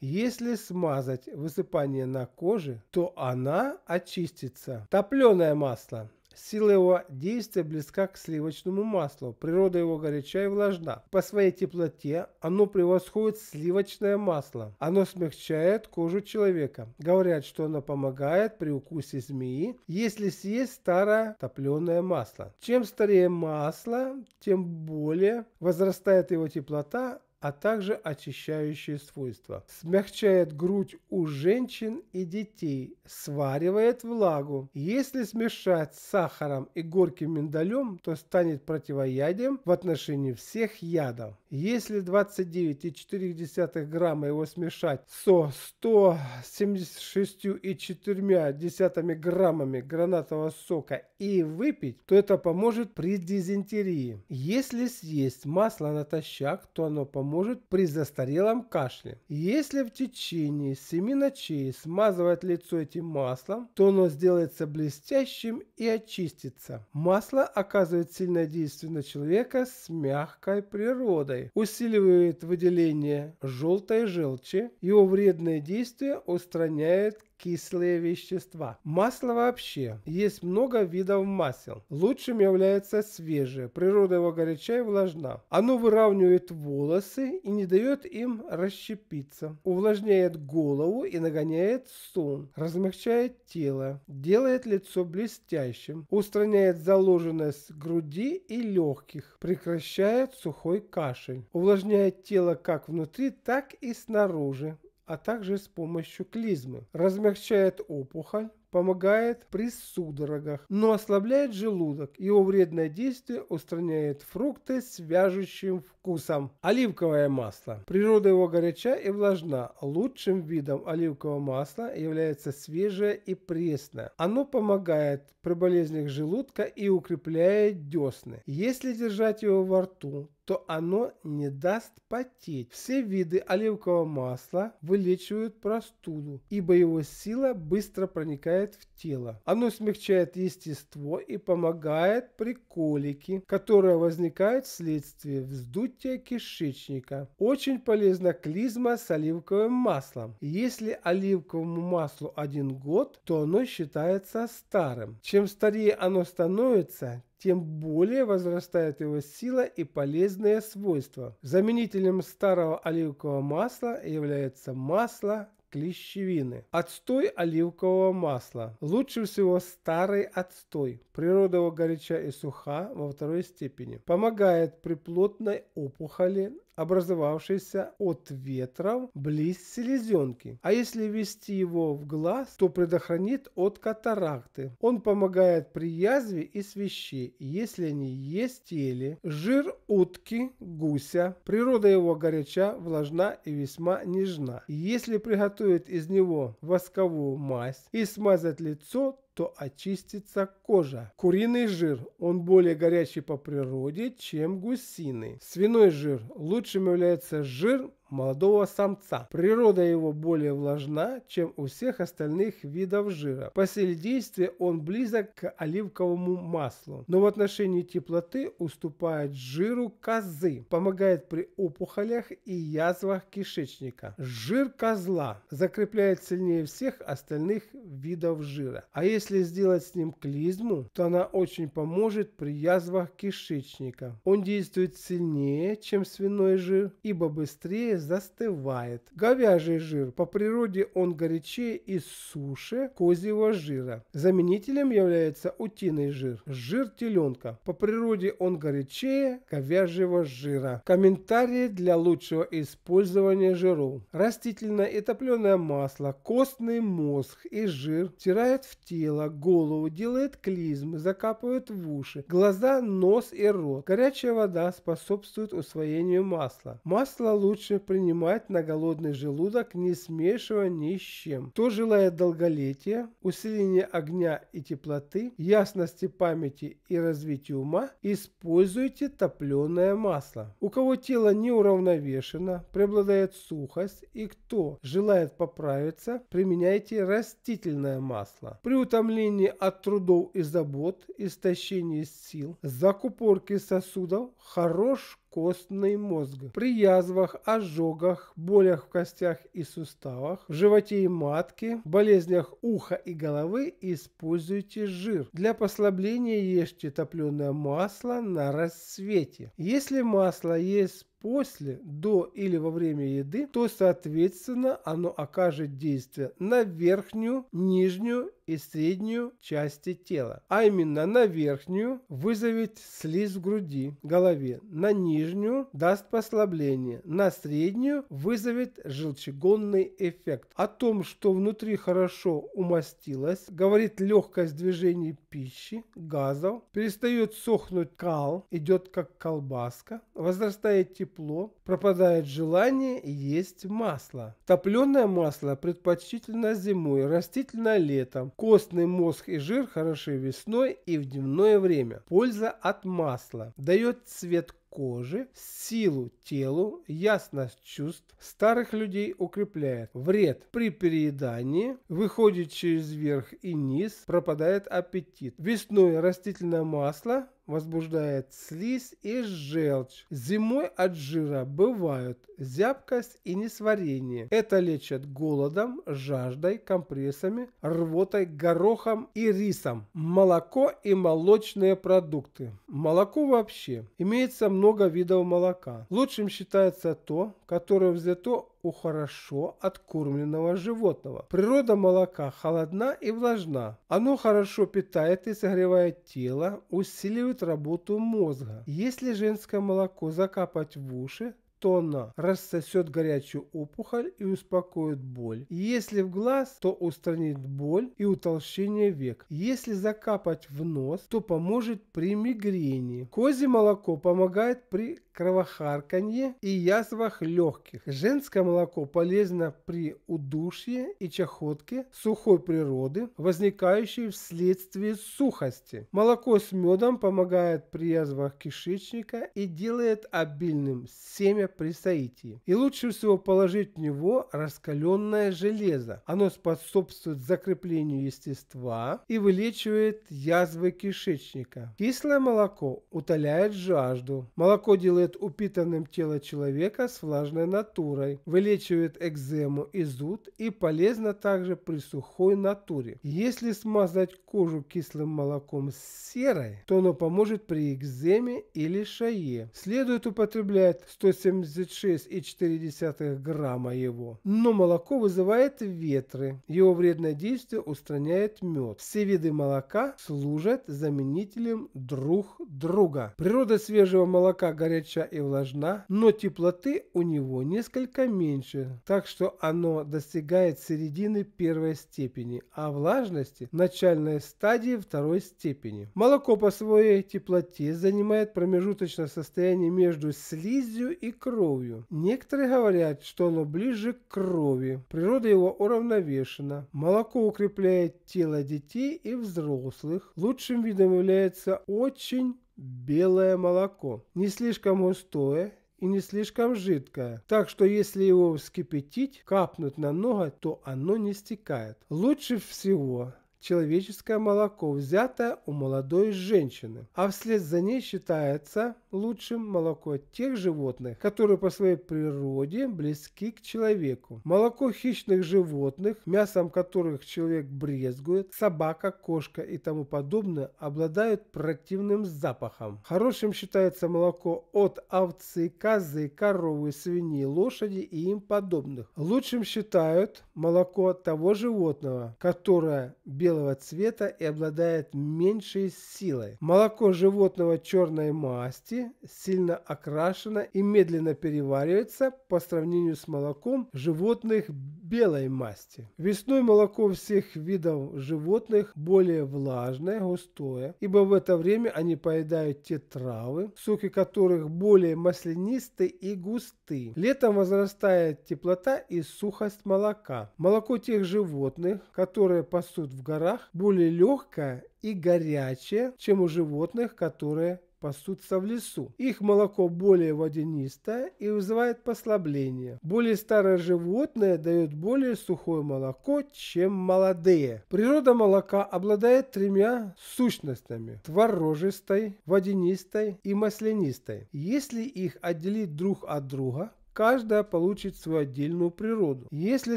Если смазать высыпание на коже, то она очистится. Топленое масло. Сила его действия близка к сливочному маслу. Природа его горяча и влажна. По своей теплоте оно превосходит сливочное масло. Оно смягчает кожу человека. Говорят, что оно помогает при укусе змеи, если съесть старое топленое масло. Чем старее масло, тем более возрастает его теплота, а также очищающие свойства. Смягчает грудь у женщин и детей, сваривает влагу. Если смешать с сахаром и горьким миндалем, то станет противоядием в отношении всех ядов. Если 29,4 грамма его смешать со 176,4 граммами гранатового сока и выпить, то это поможет при дизентерии. Если съесть масло натощак, то оно поможет поможет при застарелом кашле. Если в течение 7 ночей смазывать лицо этим маслом, то оно сделается блестящим и очистится. Масло оказывает сильное действие на человека с мягкой природой, усиливает выделение желтой желчи, его вредное действие устраняет кислые вещества. Масло вообще. Есть много видов масел. Лучшим является свежее. Природа его горяча и влажна. Оно выравнивает волосы и не дает им расщепиться. Увлажняет голову и нагоняет сон. Размягчает тело. Делает лицо блестящим. Устраняет заложенность груди и легких. Прекращает сухой кашель. Увлажняет тело как внутри, так и снаружи а также с помощью клизмы. Размягчает опухоль, помогает при судорогах, но ослабляет желудок. Его вредное действие устраняет фрукты с вяжущим вкусом. Оливковое масло. Природа его горяча и влажна. Лучшим видом оливкового масла является свежее и пресное. Оно помогает при болезнях желудка и укрепляет десны. Если держать его во рту, то оно не даст потеть. Все виды оливкового масла вылечивают простуду, ибо его сила быстро проникает в тело. Оно смягчает естество и помогает при колике, которая возникает вследствие вздутия кишечника. Очень полезна клизма с оливковым маслом. Если оливковому маслу один год, то оно считается старым. Чем старее оно становится, тем более возрастает его сила и полезные свойства. Заменителем старого оливкового масла является масло клещевины. Отстой оливкового масла. Лучше всего старый отстой. Природа его горяча и суха во второй степени. Помогает при плотной опухоли образовавшийся от ветров близ селезенки. А если ввести его в глаз, то предохранит от катаракты. Он помогает при язве и свище, если они есть теле. Жир утки, гуся. Природа его горяча, влажна и весьма нежна. Если приготовить из него восковую мазь и смазать лицо, то очистится кожа. Куриный жир, он более горячий по природе, чем гусиный. Свиной жир. Лучшим является жир, молодого самца. Природа его более влажна, чем у всех остальных видов жира. По силе действия он близок к оливковому маслу, но в отношении теплоты уступает жиру козы, помогает при опухолях и язвах кишечника. Жир козла закрепляет сильнее всех остальных видов жира. А если сделать с ним клизму, то она очень поможет при язвах кишечника. Он действует сильнее, чем свиной жир, ибо быстрее застывает. Говяжий жир. По природе он горячее и суше козьего жира. Заменителем является утиный жир. Жир теленка. По природе он горячее говяжьего жира. Комментарии для лучшего использования жиров. Растительное и топленое масло, костный мозг и жир втирают в тело, голову, делает клизмы, закапывают в уши, глаза, нос и рот. Горячая вода способствует усвоению масла. Масло лучше принимать на голодный желудок, не смешивая ни с чем. Кто желает долголетия, усиления огня и теплоты, ясности памяти и развития ума, используйте топленое масло. У кого тело не уравновешено, преобладает сухость и кто желает поправиться, применяйте растительное масло. При утомлении от трудов и забот, истощении сил, закупорке сосудов хорош костный мозг. При язвах, ожогах, болях в костях и суставах, в животе и матке, болезнях уха и головы используйте жир. Для послабления ешьте топленое масло на рассвете. Если масло есть после, до или во время еды, то, соответственно, оно окажет действие на верхнюю, нижнюю и среднюю части тела. А именно на верхнюю вызовет слизь в груди, голове, на нижнюю даст послабление, на среднюю вызовет желчегонный эффект. О том, что внутри хорошо умастилось, говорит легкость движений пищи, газов, перестает сохнуть кал, идет как колбаска, возрастает тепло тепло, пропадает желание есть масло. Топленое масло предпочтительно зимой, растительное летом. Костный мозг и жир хороши весной и в дневное время. Польза от масла. Дает цвет кожи, силу телу, ясность чувств старых людей укрепляет. Вред при переедании выходит через верх и низ, пропадает аппетит. Весной растительное масло возбуждает слизь и желчь. Зимой от жира бывают зябкость и несварение. Это лечат голодом, жаждой, компрессами, рвотой, горохом и рисом. Молоко и молочные продукты. Молоко вообще. Имеется много видов молока. Лучшим считается то, которое взято у хорошо откормленного животного. Природа молока холодна и влажна. Оно хорошо питает и согревает тело, усиливает работу мозга. Если женское молоко закапать в уши, то она рассосет горячую опухоль и успокоит боль. Если в глаз, то устранит боль и утолщение век. Если закапать в нос, то поможет при мигрени. Козье молоко помогает при кровохарканье и язвах легких. Женское молоко полезно при удушье и чахотке сухой природы, возникающей вследствие сухости. Молоко с медом помогает при язвах кишечника и делает обильным семя при соитии. И лучше всего положить в него раскаленное железо. Оно способствует закреплению естества и вылечивает язвы кишечника. Кислое молоко утоляет жажду. Молоко делает делает упитанным тело человека с влажной натурой, вылечивает экзему и зуд и полезно также при сухой натуре. Если смазать кожу кислым молоком с серой, то оно поможет при экземе или шае. Следует употреблять 176,4 грамма его. Но молоко вызывает ветры. Его вредное действие устраняет мед. Все виды молока служат заменителем друг друга. Природа свежего молока горячая хороша и влажна, но теплоты у него несколько меньше, так что оно достигает середины первой степени, а влажности – начальной стадии второй степени. Молоко по своей теплоте занимает промежуточное состояние между слизью и кровью. Некоторые говорят, что оно ближе к крови. Природа его уравновешена. Молоко укрепляет тело детей и взрослых. Лучшим видом является очень Белое молоко. Не слишком густое и не слишком жидкое, так что если его вскипятить, капнуть на ноготь, то оно не стекает. Лучше всего человеческое молоко взятое у молодой женщины, а вслед за ней считается лучшим молоко тех животных, которые по своей природе близки к человеку. Молоко хищных животных, мясом которых человек брезгует, собака, кошка и тому подобное, обладают противным запахом. Хорошим считается молоко от овцы, козы, коровы, свиньи, лошади и им подобных. Лучшим считают молоко того животного, которое без белого цвета и обладает меньшей силой. Молоко животного черной масти сильно окрашено и медленно переваривается по сравнению с молоком животных белой масти. Весной молоко всех видов животных более влажное, густое, ибо в это время они поедают те травы, соки которых более маслянистые и густые. Летом возрастает теплота и сухость молока. Молоко тех животных, которые пасут в горах, шарах более легкая и горячая, чем у животных, которые пасутся в лесу. Их молоко более водянистое и вызывает послабление. Более старое животное дают более сухое молоко, чем молодые. Природа молока обладает тремя сущностями – творожистой, водянистой и маслянистой. Если их отделить друг от друга, каждая получит свою отдельную природу. Если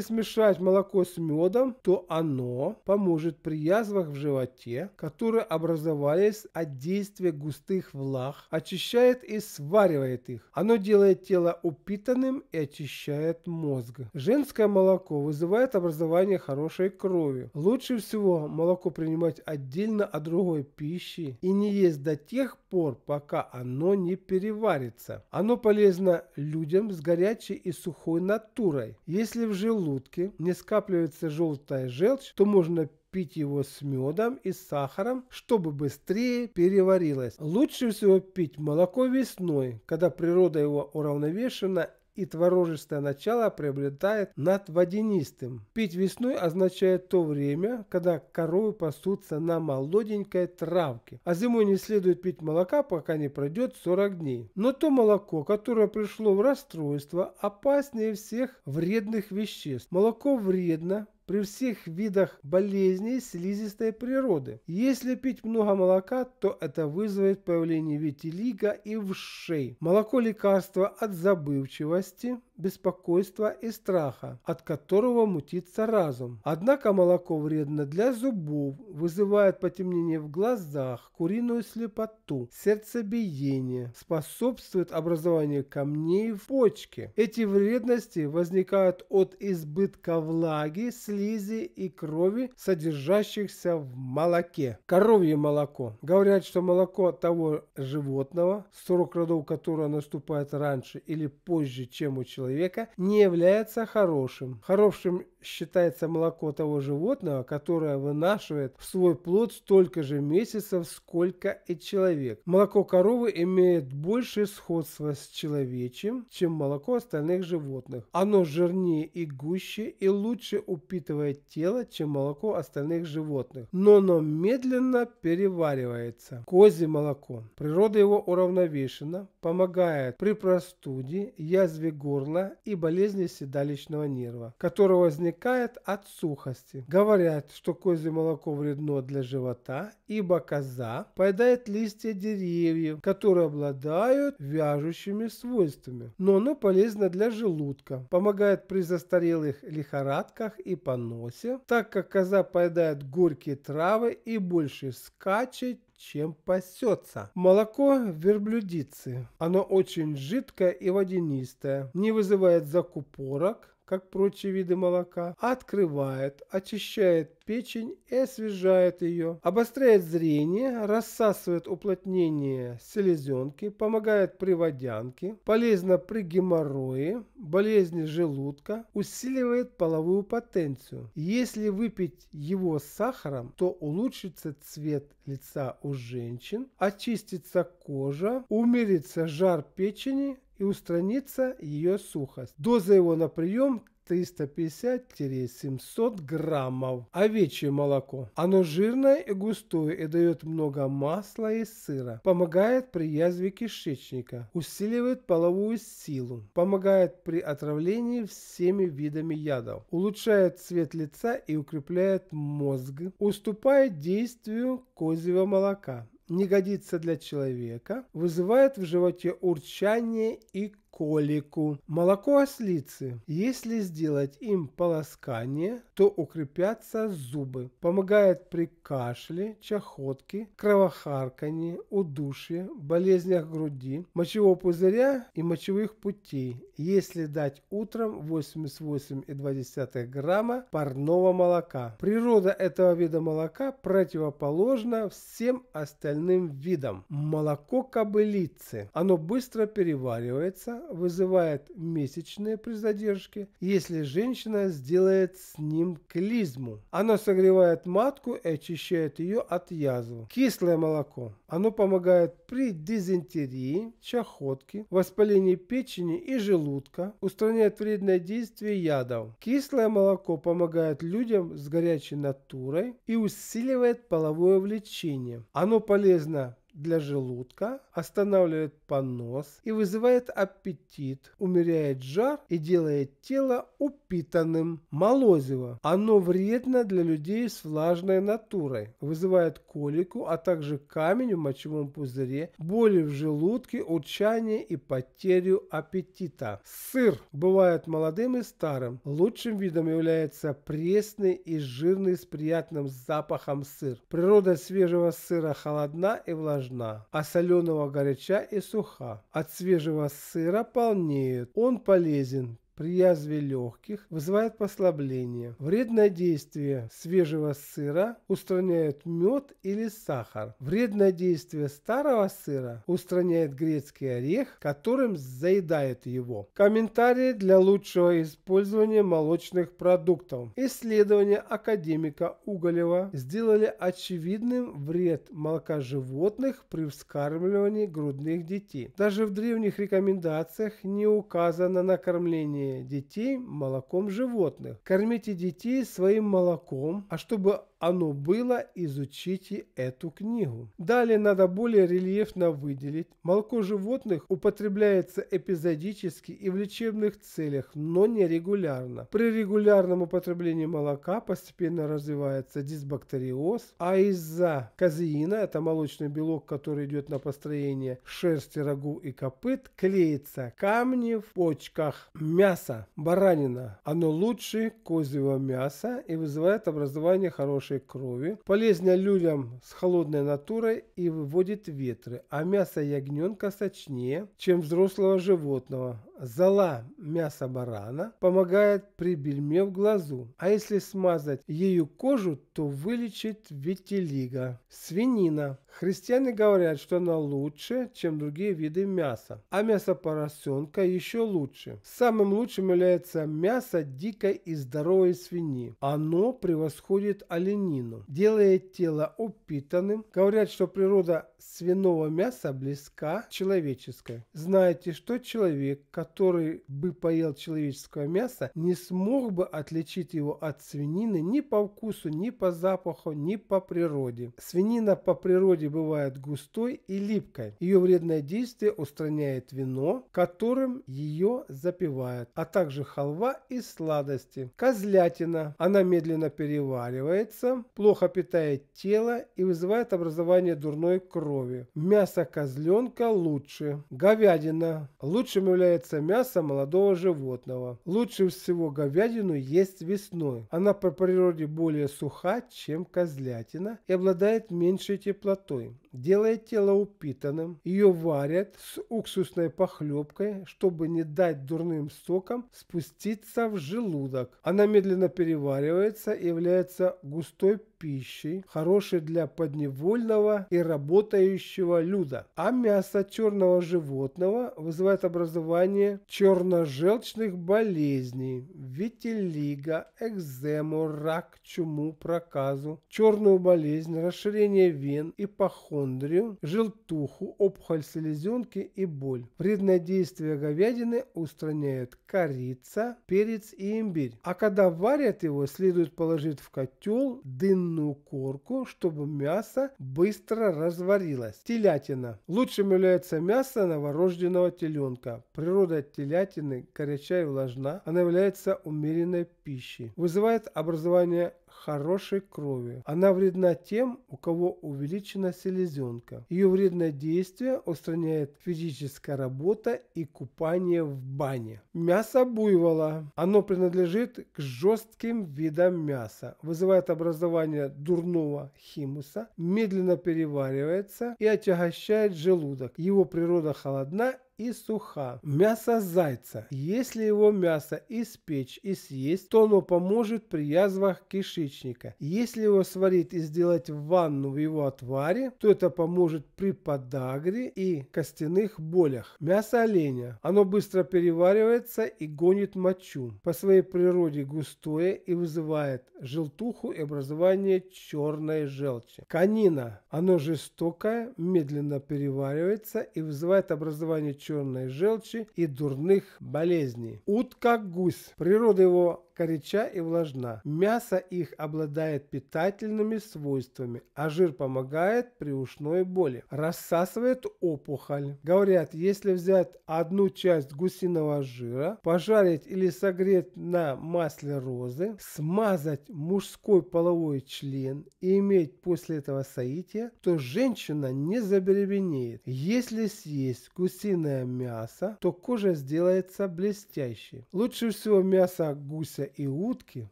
смешать молоко с медом, то оно поможет при язвах в животе, которые образовались от действия густых влаг, очищает и сваривает их. Оно делает тело упитанным и очищает мозг. Женское молоко вызывает образование хорошей крови. Лучше всего молоко принимать отдельно от другой пищи и не есть до тех пор, пока оно не переварится. Оно полезно людям с горячей и сухой натурой. Если в желудке не скапливается желтая желчь, то можно пить его с медом и сахаром, чтобы быстрее переварилось. Лучше всего пить молоко весной, когда природа его уравновешена и творожистое начало приобретает над водянистым. Пить весной означает то время, когда коровы пасутся на молоденькой травке, а зимой не следует пить молока, пока не пройдет 40 дней. Но то молоко, которое пришло в расстройство, опаснее всех вредных веществ. Молоко вредно, при всех видах болезней слизистой природы. Если пить много молока, то это вызывает появление витилига и вшей. Молоко – лекарство от забывчивости, беспокойства и страха, от которого мутится разум. Однако молоко вредно для зубов, вызывает потемнение в глазах, куриную слепоту, сердцебиение, способствует образованию камней в почке. Эти вредности возникают от избытка влаги, слизи и крови, содержащихся в молоке. Коровье молоко. Говорят, что молоко того животного, срок родов которого наступает раньше или позже, чем у человека, человека не является хорошим. Хорошим считается молоко того животного, которое вынашивает в свой плод столько же месяцев, сколько и человек. Молоко коровы имеет больше сходства с человечьим, чем молоко остальных животных. Оно жирнее и гуще и лучше упитывает тело, чем молоко остальных животных. Но оно медленно переваривается. Козье молоко. Природа его уравновешена, помогает при простуде, язве горла, зерна и болезни седалищного нерва, которая возникает от сухости. Говорят, что козье молоко вредно для живота, ибо коза поедает листья деревьев, которые обладают вяжущими свойствами, но оно полезно для желудка, помогает при застарелых лихорадках и поносе, так как коза поедает горькие травы и больше скачет, чем пасется. Молоко верблюдицы. Оно очень жидкое и водянистое, не вызывает закупорок, как прочие виды молока, открывает, очищает печень и освежает ее, обостряет зрение, рассасывает уплотнение селезенки, помогает при водянке, полезно при геморрое, болезни желудка, усиливает половую потенцию. Если выпить его с сахаром, то улучшится цвет лица у женщин, очистится кожа, умерится жар печени, и устранится ее сухость. Доза его на прием 350-700 граммов. Овечье молоко. Оно жирное и густое и дает много масла и сыра. Помогает при язве кишечника. Усиливает половую силу. Помогает при отравлении всеми видами ядов. Улучшает цвет лица и укрепляет мозг. Уступает действию козьего молока не годится для человека, вызывает в животе урчание и колику. Молоко ослицы. Если сделать им полоскание, то укрепятся зубы. Помогает при кашле, чахотке, кровохаркании, удушье, болезнях груди, мочевого пузыря и мочевых путей, если дать утром 88,2 грамма парного молока. Природа этого вида молока противоположна всем остальным видам. Молоко кобылицы. Оно быстро переваривается, вызывает месячные при задержке, если женщина сделает с ним клизму. Оно согревает матку и очищает ее от язвы. Кислое молоко. Оно помогает при дизентерии, чахотке, воспалении печени и желудка, устраняет вредное действие ядов. Кислое молоко помогает людям с горячей натурой и усиливает половое влечение. Оно полезно для желудка, останавливает понос и вызывает аппетит, умеряет жар и делает тело упитанным. Молозиво. Оно вредно для людей с влажной натурой, вызывает колику, а также камень в мочевом пузыре, боли в желудке, урчание и потерю аппетита. Сыр бывает молодым и старым. Лучшим видом является пресный и жирный с приятным запахом сыр. Природа свежего сыра холодна и влажна влажна, а соленого горяча и суха. От свежего сыра полнеют. Он полезен при язве легких вызывает послабление. Вредное действие свежего сыра устраняет мед или сахар. Вредное действие старого сыра устраняет грецкий орех, которым заедает его. Комментарии для лучшего использования молочных продуктов. Исследования академика Уголева сделали очевидным вред молока животных при вскармливании грудных детей. Даже в древних рекомендациях не указано накормление детей молоком животных. Кормите детей своим молоком, а чтобы оно было, изучите эту книгу. Далее надо более рельефно выделить. Молоко животных употребляется эпизодически и в лечебных целях, но не регулярно. При регулярном употреблении молока постепенно развивается дисбактериоз, а из-за казеина, это молочный белок, который идет на построение шерсти, рогу и копыт, клеится камни в почках. Мясо, баранина, оно лучше козьего мяса и вызывает образование хорошей хорошей крови, полезна людям с холодной натурой и выводит ветры, а мясо ягненка сочнее, чем взрослого животного, зола мяса барана помогает при бельме в глазу, а если смазать ею кожу, то вылечит витилиго. Свинина. Христиане говорят, что она лучше, чем другие виды мяса, а мясо поросенка еще лучше. Самым лучшим является мясо дикой и здоровой свиньи. Оно превосходит оленину, делает тело упитанным. Говорят, что природа свиного мяса близка к человеческой. Знаете, что человек, который который бы поел человеческое мясо, не смог бы отличить его от свинины ни по вкусу, ни по запаху, ни по природе. Свинина по природе бывает густой и липкой. Ее вредное действие устраняет вино, которым ее запивают, а также халва и сладости. Козлятина. Она медленно переваривается, плохо питает тело и вызывает образование дурной крови. Мясо козленка лучше. Говядина. Лучшим является касается мяса молодого животного. Лучше всего говядину есть весной. Она по природе более суха, чем козлятина и обладает меньшей теплотой. Делает тело упитанным. Ее варят с уксусной похлебкой, чтобы не дать дурным сокам спуститься в желудок. Она медленно переваривается и является густой пищей, хороший для подневольного и работающего люда. А мясо черного животного вызывает образование черножелчных болезней, витилиго, экзему, рак, чуму, проказу, черную болезнь, расширение вен, ипохондрию, желтуху, опухоль селезенки и боль. Вредное действие говядины устраняет корица, перец и имбирь. А когда варят его, следует положить в котел дынную куриную корку, чтобы мясо быстро разварилось. Телятина. Лучшим является мясо новорожденного теленка. Природа телятины горячая и влажна. Она является умеренной пищей. Вызывает образование хорошей крови. Она вредна тем, у кого увеличена селезенка. Ее вредное действие устраняет физическая работа и купание в бане. Мясо буйвола. Оно принадлежит к жестким видам мяса. Вызывает образование дурного химуса, медленно переваривается и отягощает желудок. Его природа холодна и суха. Мясо зайца. Если его мясо испечь и съесть, то оно поможет при язвах кишечника. Если его сварить и сделать ванну в его отваре, то это поможет при подагре и костяных болях. Мясо оленя. Оно быстро переваривается и гонит мочу. По своей природе густое и вызывает желтуху и образование черной желчи. Канина, Оно жестокое, медленно переваривается и вызывает образование черной сгущенной желчи и дурных болезней. Утка-гусь. Природа его горяча и влажна. Мясо их обладает питательными свойствами, а жир помогает при ушной боли. Рассасывает опухоль. Говорят, если взять одну часть гусиного жира, пожарить или согреть на масле розы, смазать мужской половой член и иметь после этого соитие, то женщина не забеременеет. Если съесть гусиное мясо, то кожа сделается блестящей. Лучше всего мясо гуся яйца и утки в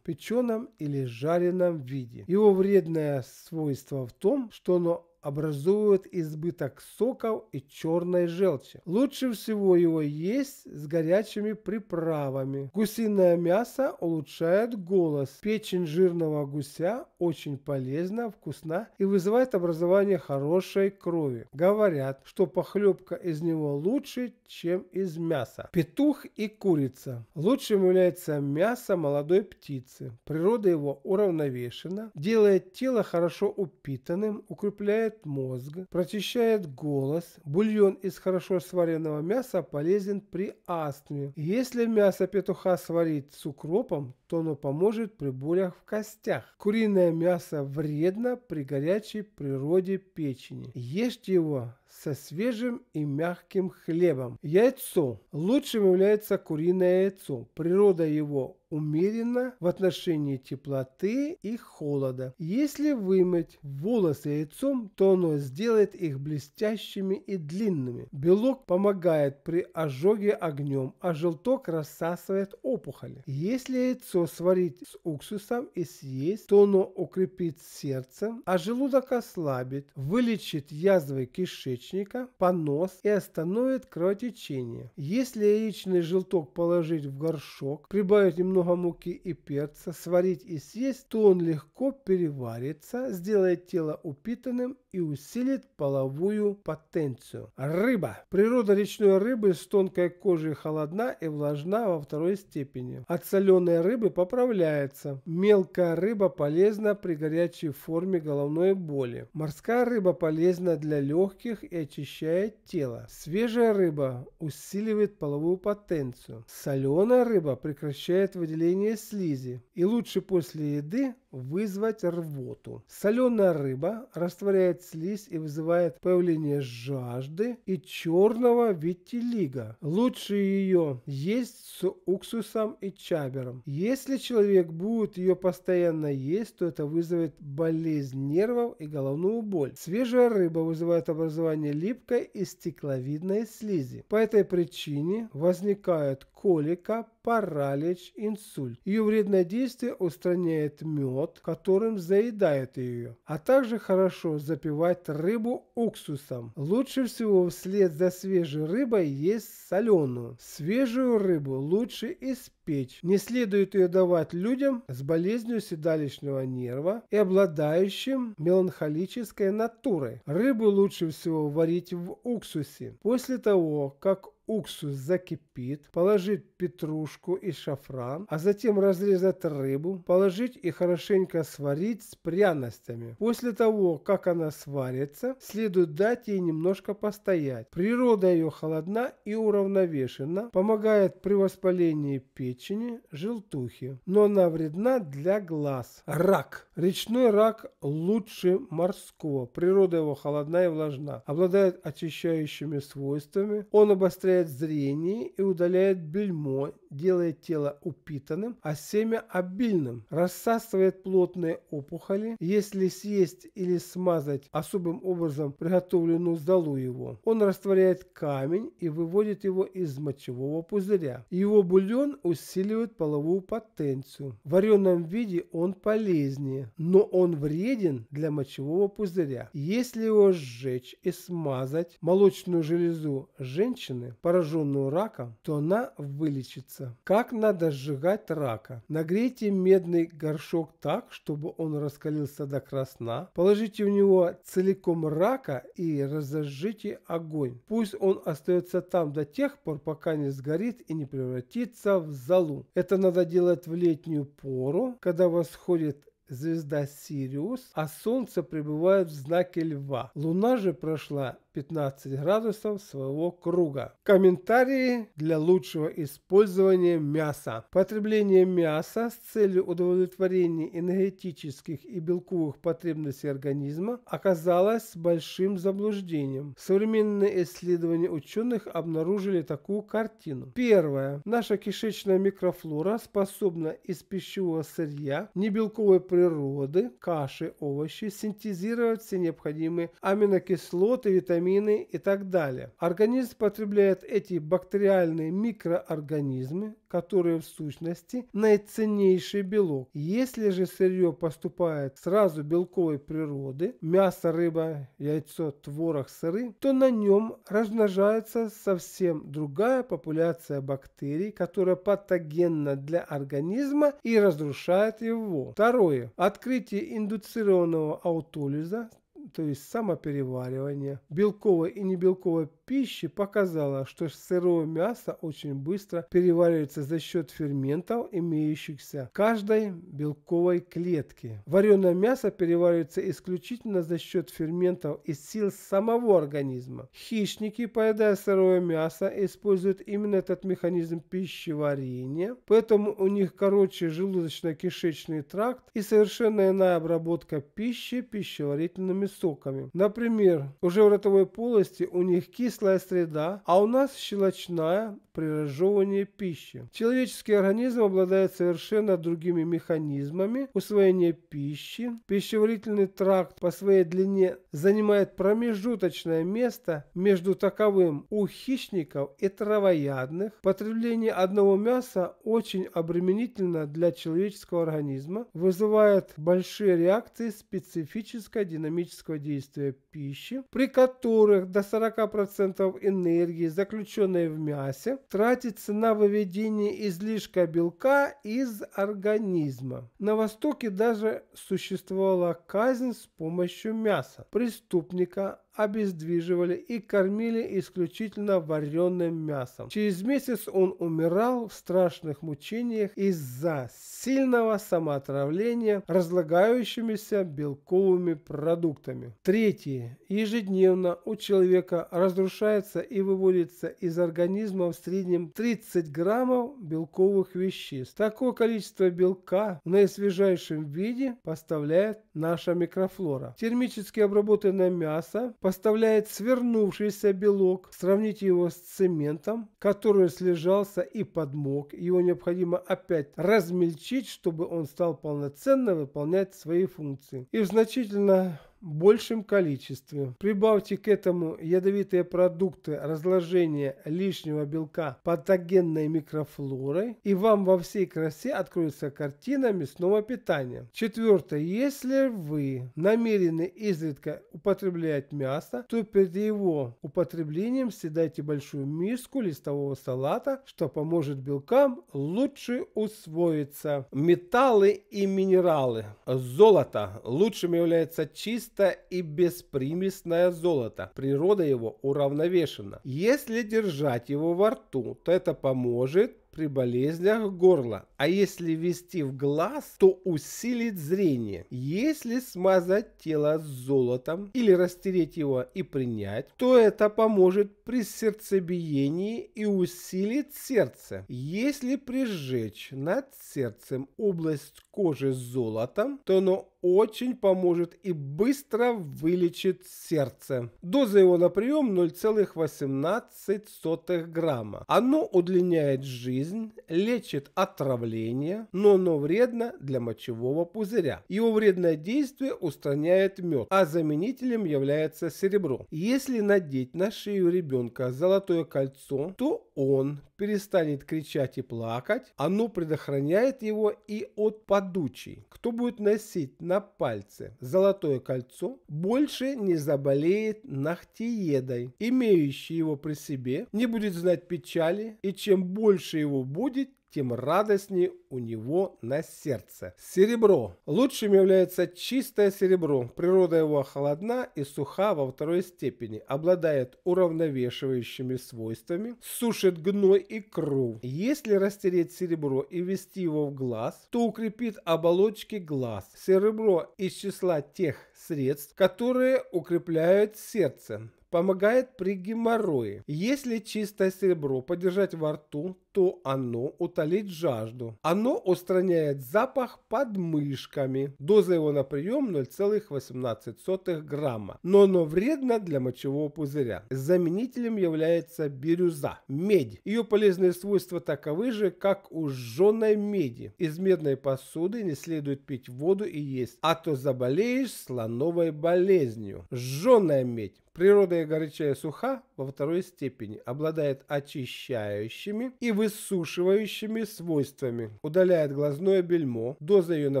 печеном или жареном виде. Его вредное свойство в том, что оно образует избыток соков и черной желчи. Лучше всего его есть с горячими приправами. Гусиное мясо улучшает голос. Печень жирного гуся очень полезна, вкусна и вызывает образование хорошей крови. Говорят, что похлебка из него лучше, чем из мяса. Петух и курица. Лучшим является мясо молодой птицы. Природа его уравновешена, делает тело хорошо упитанным, укрепляет мозг, прочищает голос. Бульон из хорошо сваренного мяса полезен при астме. Если мясо петуха сварить с укропом, то оно поможет при болях в костях. Куриное мясо вредно при горячей природе печени. Ешьте его со свежим и мягким хлебом. Яйцо. Лучшим является куриное яйцо. Природа его умеренно в отношении теплоты и холода. Если вымыть волосы яйцом, то оно сделает их блестящими и длинными. Белок помогает при ожоге огнем, а желток рассасывает опухоли. Если яйцо сварить с уксусом и съесть, то оно укрепит сердце, а желудок ослабит, вылечит язвы кишечника, кишечника, понос и остановит кровотечение. Если яичный желток положить в горшок, прибавить немного муки и перца, сварить и съесть, то он легко переварится, сделает тело упитанным и усилит половую потенцию. Рыба. Природа речной рыбы с тонкой кожей холодна и влажна во второй степени. От соленой рыбы поправляется. Мелкая рыба полезна при горячей форме головной боли. Морская рыба полезна для легких и очищает тело. Свежая рыба усиливает половую потенцию. Соленая рыба прекращает выделение слизи. И лучше после еды вызвать рвоту. Соленая рыба растворяет слизь и вызывает появление жажды и черного витилига. Лучше ее есть с уксусом и чабером. Если человек будет ее постоянно есть, то это вызовет болезнь нервов и головную боль. Свежая рыба вызывает образование образование липкой и стекловидной слизи. По этой причине возникают колика, паралич, инсульт. Ее вредное действие устраняет мед, которым заедает ее, а также хорошо запивать рыбу уксусом. Лучше всего вслед за свежей рыбой есть соленую. Свежую рыбу лучше испечь. Не следует ее давать людям с болезнью седалищного нерва и обладающим меланхолической натурой. Рыбу лучше всего варить в уксусе. После того, как уксус закипит, положить петрушку и шафран, а затем разрезать рыбу, положить и хорошенько сварить с пряностями. После того, как она сварится, следует дать ей немножко постоять. Природа ее холодна и уравновешена, помогает при воспалении печени, желтухи, но она вредна для глаз. Рак. Речной рак лучше морского. Природа его холодна и влажна, обладает очищающими свойствами, он обостряет удаляет зрение и удаляет бельмо, делает тело упитанным, а семя обильным, рассасывает плотные опухоли. Если съесть или смазать особым образом приготовленную залу его, он растворяет камень и выводит его из мочевого пузыря. Его бульон усиливает половую потенцию. В вареном виде он полезнее, но он вреден для мочевого пузыря. Если его сжечь и смазать молочную железу женщины, пораженную раком, то она вылечится. Как надо сжигать рака? Нагрейте медный горшок так, чтобы он раскалился до красна. Положите в него целиком рака и разожжите огонь. Пусть он остается там до тех пор, пока не сгорит и не превратится в золу. Это надо делать в летнюю пору, когда восходит звезда Сириус, а Солнце пребывает в знаке Льва. Луна же прошла 15 градусов своего круга. Комментарии для лучшего использования мяса. Потребление мяса с целью удовлетворения энергетических и белковых потребностей организма оказалось большим заблуждением. Современные исследования ученых обнаружили такую картину. Первое. Наша кишечная микрофлора способна из пищевого сырья, небелковой природы, природы, каши, овощи, синтезировать все необходимые аминокислоты, витамины и так далее. Организм потребляет эти бактериальные микроорганизмы, которые в сущности наиценнейший белок. Если же сырье поступает сразу белковой природы, мясо, рыба, яйцо, творог, сыры, то на нем размножается совсем другая популяция бактерий, которая патогенна для организма и разрушает его. Второе. Открытие индуцированного аутолиза то есть самопереваривание белковой и небелковой пищи показала, что сырое мясо очень быстро переваривается за счет ферментов, имеющихся в каждой белковой клетке. Вареное мясо переваривается исключительно за счет ферментов и сил самого организма. Хищники, поедая сырое мясо, используют именно этот механизм пищеварения, поэтому у них короче желудочно-кишечный тракт и совершенно иная обработка пищи пищеварительными соками. Например, уже в ротовой полости у них кислый кислая среда, а у нас щелочная при разжевывании пищи. Человеческий организм обладает совершенно другими механизмами усвоения пищи. Пищеварительный тракт по своей длине занимает промежуточное место между таковым у хищников и травоядных. Потребление одного мяса очень обременительно для человеческого организма, вызывает большие реакции специфического динамического действия пищи, при которых до 40% процентов энергии, заключенной в мясе, тратится на выведение излишка белка из организма. На Востоке даже существовала казнь с помощью мяса преступника обездвиживали и кормили исключительно вареным мясом. Через месяц он умирал в страшных мучениях из-за сильного самоотравления разлагающимися белковыми продуктами. Третье. Ежедневно у человека разрушается и выводится из организма в среднем 30 граммов белковых веществ. Такое количество белка в наисвежайшем виде поставляет наша микрофлора. Термически обработанное мясо поставляет свернувшийся белок, сравните его с цементом, который слежался и подмок. Его необходимо опять размельчить, чтобы он стал полноценно выполнять свои функции. И в значительно большем количестве. Прибавьте к этому ядовитые продукты разложения лишнего белка патогенной микрофлорой, и вам во всей красе откроется картина мясного питания. Четвертое. Если вы намерены изредка употреблять мясо, то перед его употреблением съедайте большую миску листового салата, что поможет белкам лучше усвоиться. Металлы и минералы. Золото. Лучшим является чистое чисто и беспримесное золото. Природа его уравновешена. Если держать его во рту, то это поможет при болезнях горла, а если ввести в глаз, то усилит зрение. Если смазать тело золотом или растереть его и принять, то это поможет при сердцебиении и усилит сердце. Если прижечь над сердцем область кожи золотом, то оно очень поможет и быстро вылечит сердце. Доза его на прием 0,18 грамма. Оно удлиняет жизнь, лечит отравление, но оно вредно для мочевого пузыря. Его вредное действие устраняет мед, а заменителем является серебро. Если надеть на шею ребенка золотое кольцо, то он перестанет кричать и плакать. Оно предохраняет его и от подучий. Кто будет носить на пальце золотое кольцо больше не заболеет нахтиедой. Имеющий его при себе не будет знать печали, и чем больше его будет, тем радостнее у него на сердце. Серебро. Лучшим является чистое серебро. Природа его холодна и суха во второй степени. Обладает уравновешивающими свойствами. Сушит гной и кровь. Если растереть серебро и ввести его в глаз, то укрепит оболочки глаз. Серебро из числа тех средств, которые укрепляют сердце помогает при геморрое. Если чистое серебро подержать во рту, то оно утолит жажду. Оно устраняет запах под мышками. Доза его на прием 0,18 грамма. Но оно вредно для мочевого пузыря. Заменителем является бирюза, медь. Ее полезные свойства таковы же, как у жженой меди. Из медной посуды не следует пить воду и есть, а то заболеешь слоновой болезнью. Жженая медь Природа Природная горячая суха во второй степени обладает очищающими и высушивающими свойствами. Удаляет глазное бельмо. Доза ее на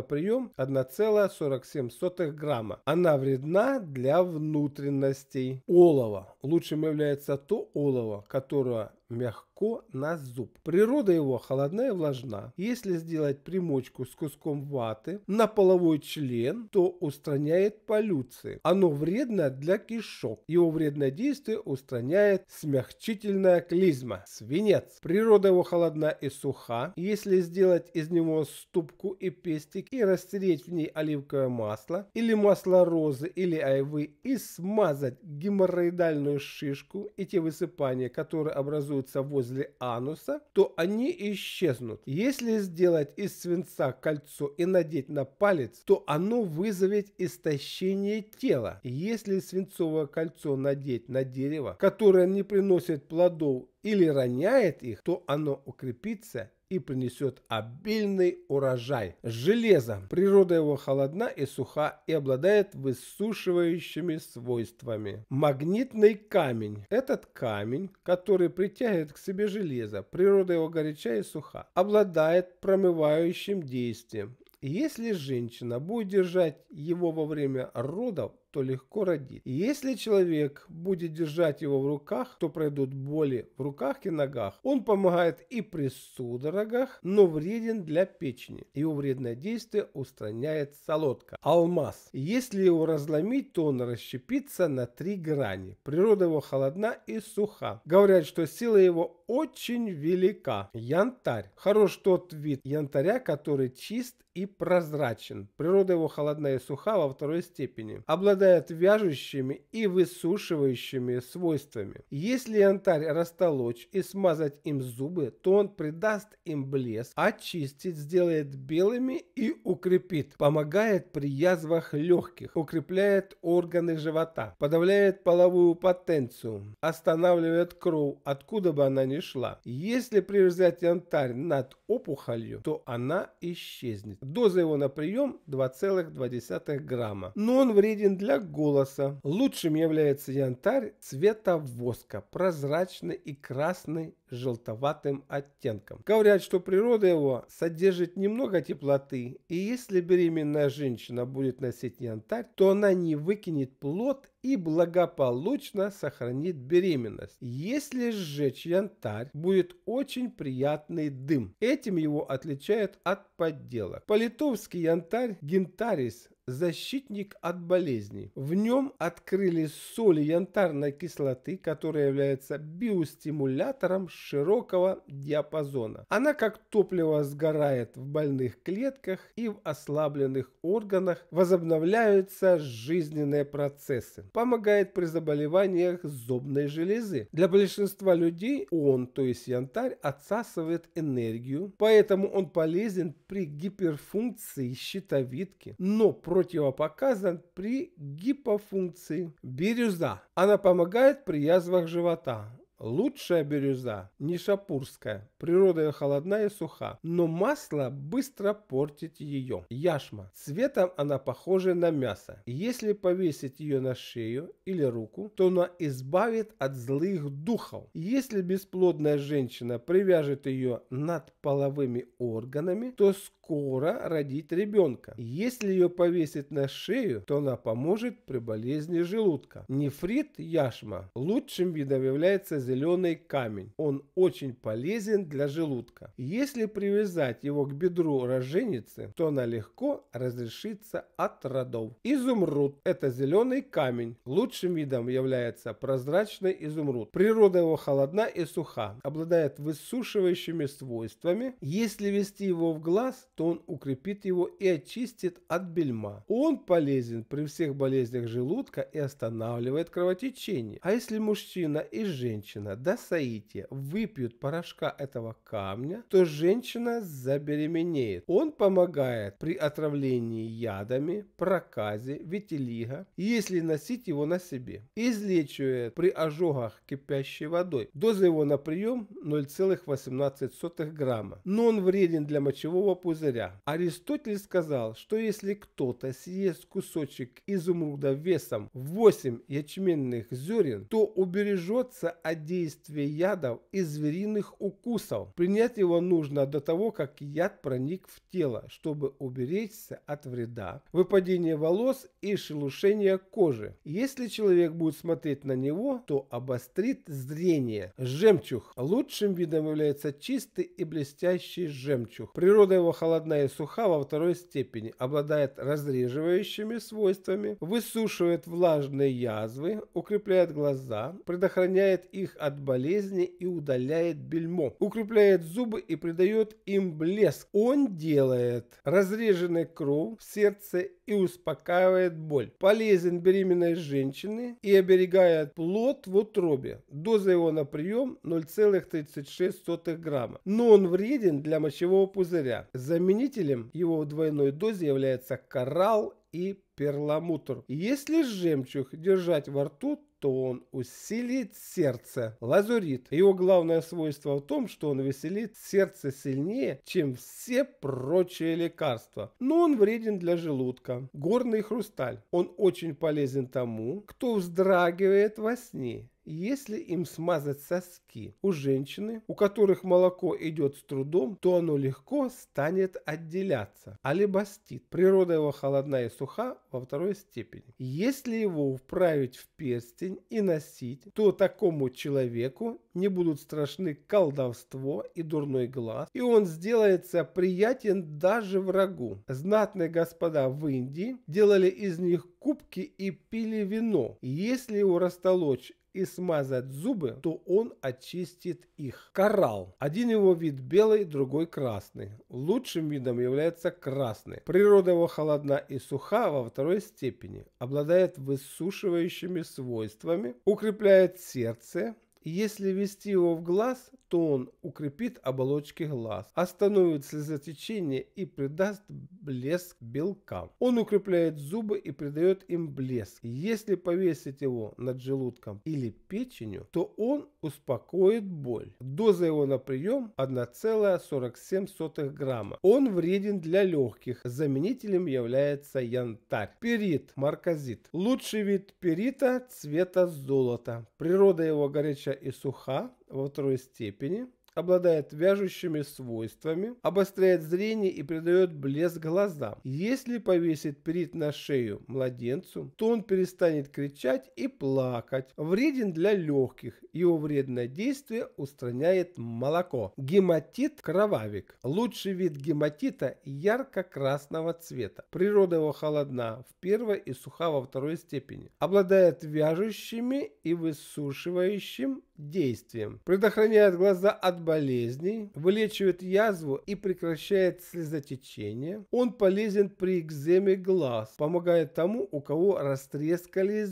прием 1,47 грамма. Она вредна для внутренностей. Олово. Лучшим является то олово, которое мягко на зуб. Природа его холодная и влажна. Если сделать примочку с куском ваты на половой член, то устраняет полюции. Оно вредно для кишок. Его вредное действие устраняет смягчительная клизма, свинец. Природа его холодна и суха. Если сделать из него ступку и пестик и растереть в ней оливковое масло или масло розы или айвы и смазать геморроидальную шишку и те высыпания, которые образуют образуются возле ануса, то они исчезнут. Если сделать из свинца кольцо и надеть на палец, то оно вызовет истощение тела. Если свинцовое кольцо надеть на дерево, которое не приносит плодов или роняет их, то оно укрепится и принесет обильный урожай. Железо. Природа его холодна и суха и обладает высушивающими свойствами. Магнитный камень. Этот камень, который притягивает к себе железо, природа его горяча и суха, обладает промывающим действием. Если женщина будет держать его во время родов, то легко родит. И если человек будет держать его в руках, то пройдут боли в руках и ногах. Он помогает и при судорогах, но вреден для печени. Его вредное действие устраняет солодка. Алмаз. Если его разломить, то он расщепится на три грани. Природа его холодна и суха. Говорят, что сила его очень велика. Янтарь. Хорош тот вид янтаря, который чист и прозрачен. Природа его холодна и суха во второй степени. Обладает обладает вяжущими и высушивающими свойствами. Если янтарь растолочь и смазать им зубы, то он придаст им блеск, очистит, сделает белыми и укрепит. Помогает при язвах легких, укрепляет органы живота, подавляет половую потенцию, останавливает кровь, откуда бы она ни шла. Если привязать янтарь над опухолью, то она исчезнет. Доза его на прием 2,2 грамма. Но он вреден для для голоса лучшим является янтарь цвета воска, прозрачный и красный желтоватым оттенком. Говорят, что природа его содержит немного теплоты, и если беременная женщина будет носить янтарь, то она не выкинет плод и благополучно сохранит беременность. Если сжечь янтарь, будет очень приятный дым. Этим его отличают от подделок. Политовский янтарь гентарис защитник от болезней. В нем открыли соли янтарной кислоты, которая является биостимулятором широкого диапазона. Она как топливо сгорает в больных клетках и в ослабленных органах возобновляются жизненные процессы. Помогает при заболеваниях зубной железы. Для большинства людей он, то есть янтарь, отсасывает энергию, поэтому он полезен при гиперфункции щитовидки. Но против противопоказан при гипофункции. Бирюза. Она помогает при язвах живота. Лучшая бирюза, не шапурская. Природа ее холодная и суха, но масло быстро портит ее. Яшма. Цветом она похожа на мясо. Если повесить ее на шею или руку, то она избавит от злых духов. Если бесплодная женщина привяжет ее над половыми органами, то скоро скоро родить ребенка. Если ее повесить на шею, то она поможет при болезни желудка. Нефрит яшма. Лучшим видом является зеленый камень. Он очень полезен для желудка. Если привязать его к бедру роженицы, то она легко разрешится от родов. Изумруд – это зеленый камень. Лучшим видом является прозрачный изумруд. Природа его холодна и суха, обладает высушивающими свойствами. Если вести его в глаз, то он укрепит его и очистит от бельма. Он полезен при всех болезнях желудка и останавливает кровотечение. А если мужчина и женщина до соития выпьют порошка этого камня, то женщина забеременеет. Он помогает при отравлении ядами, проказе, витилиго, если носить его на себе. Излечивает при ожогах кипящей водой. Доза его на прием 0,18 грамма. Но он вреден для мочевого пузыря Цезаря, Аристотель сказал, что если кто-то съест кусочек изумруда весом 8 ячменных зерен, то убережется от действия ядов и звериных укусов. Принять его нужно до того, как яд проник в тело, чтобы уберечься от вреда, выпадения волос и шелушения кожи. Если человек будет смотреть на него, то обострит зрение. Жемчуг. Лучшим видом является чистый и блестящий жемчуг. Природа его холодная холодна и суха во второй степени, обладает разреживающими свойствами, высушивает влажные язвы, укрепляет глаза, предохраняет их от болезни и удаляет бельмо, укрепляет зубы и придает им блеск. Он делает разреженный кровь в сердце и успокаивает боль. Полезен беременной женщине и оберегает плод в утробе. Доза его на прием 0,36 грамма. Но он вреден для мочевого пузыря. Заменителем его в двойной дозе является коралл и перламутр. Если жемчуг держать во рту, то он усилит сердце. Лазурит. Его главное свойство в том, что он веселит сердце сильнее, чем все прочие лекарства. Но он вреден для желудка. Горный хрусталь. Он очень полезен тому, кто вздрагивает во сне если им смазать соски у женщины, у которых молоко идет с трудом, то оно легко станет отделяться. Алибастит. Природа его холодна и суха во второй степени. Если его вправить в перстень и носить, то такому человеку не будут страшны колдовство и дурной глаз, и он сделается приятен даже врагу. Знатные господа в Индии делали из них кубки и пили вино. Если его растолочь и смазать зубы, то он очистит их. Коралл. Один его вид белый, другой красный. Лучшим видом является красный. Природа его холодна и суха во второй степени. Обладает высушивающими свойствами, укрепляет сердце, если вести его в глаз, что он укрепит оболочки глаз, остановит слезотечение и придаст блеск белкам. Он укрепляет зубы и придает им блеск. Если повесить его над желудком или печенью, то он успокоит боль. Доза его на прием 1,47 грамма. Он вреден для легких. Заменителем является янтарь. Перит, марказит. Лучший вид перита цвета золота. Природа его горячая и суха во второй степени, обладает вяжущими свойствами, обостряет зрение и придает блеск глазам. Если повесить перит на шею младенцу, то он перестанет кричать и плакать. Вреден для легких. Его вредное действие устраняет молоко. Гематит кровавик. Лучший вид гематита ярко-красного цвета. Природа его холодна в первой и суха во второй степени. Обладает вяжущими и высушивающим действием. Предохраняет глаза от болезней, вылечивает язву и прекращает слезотечение. Он полезен при экземе глаз, помогает тому, у кого растрескались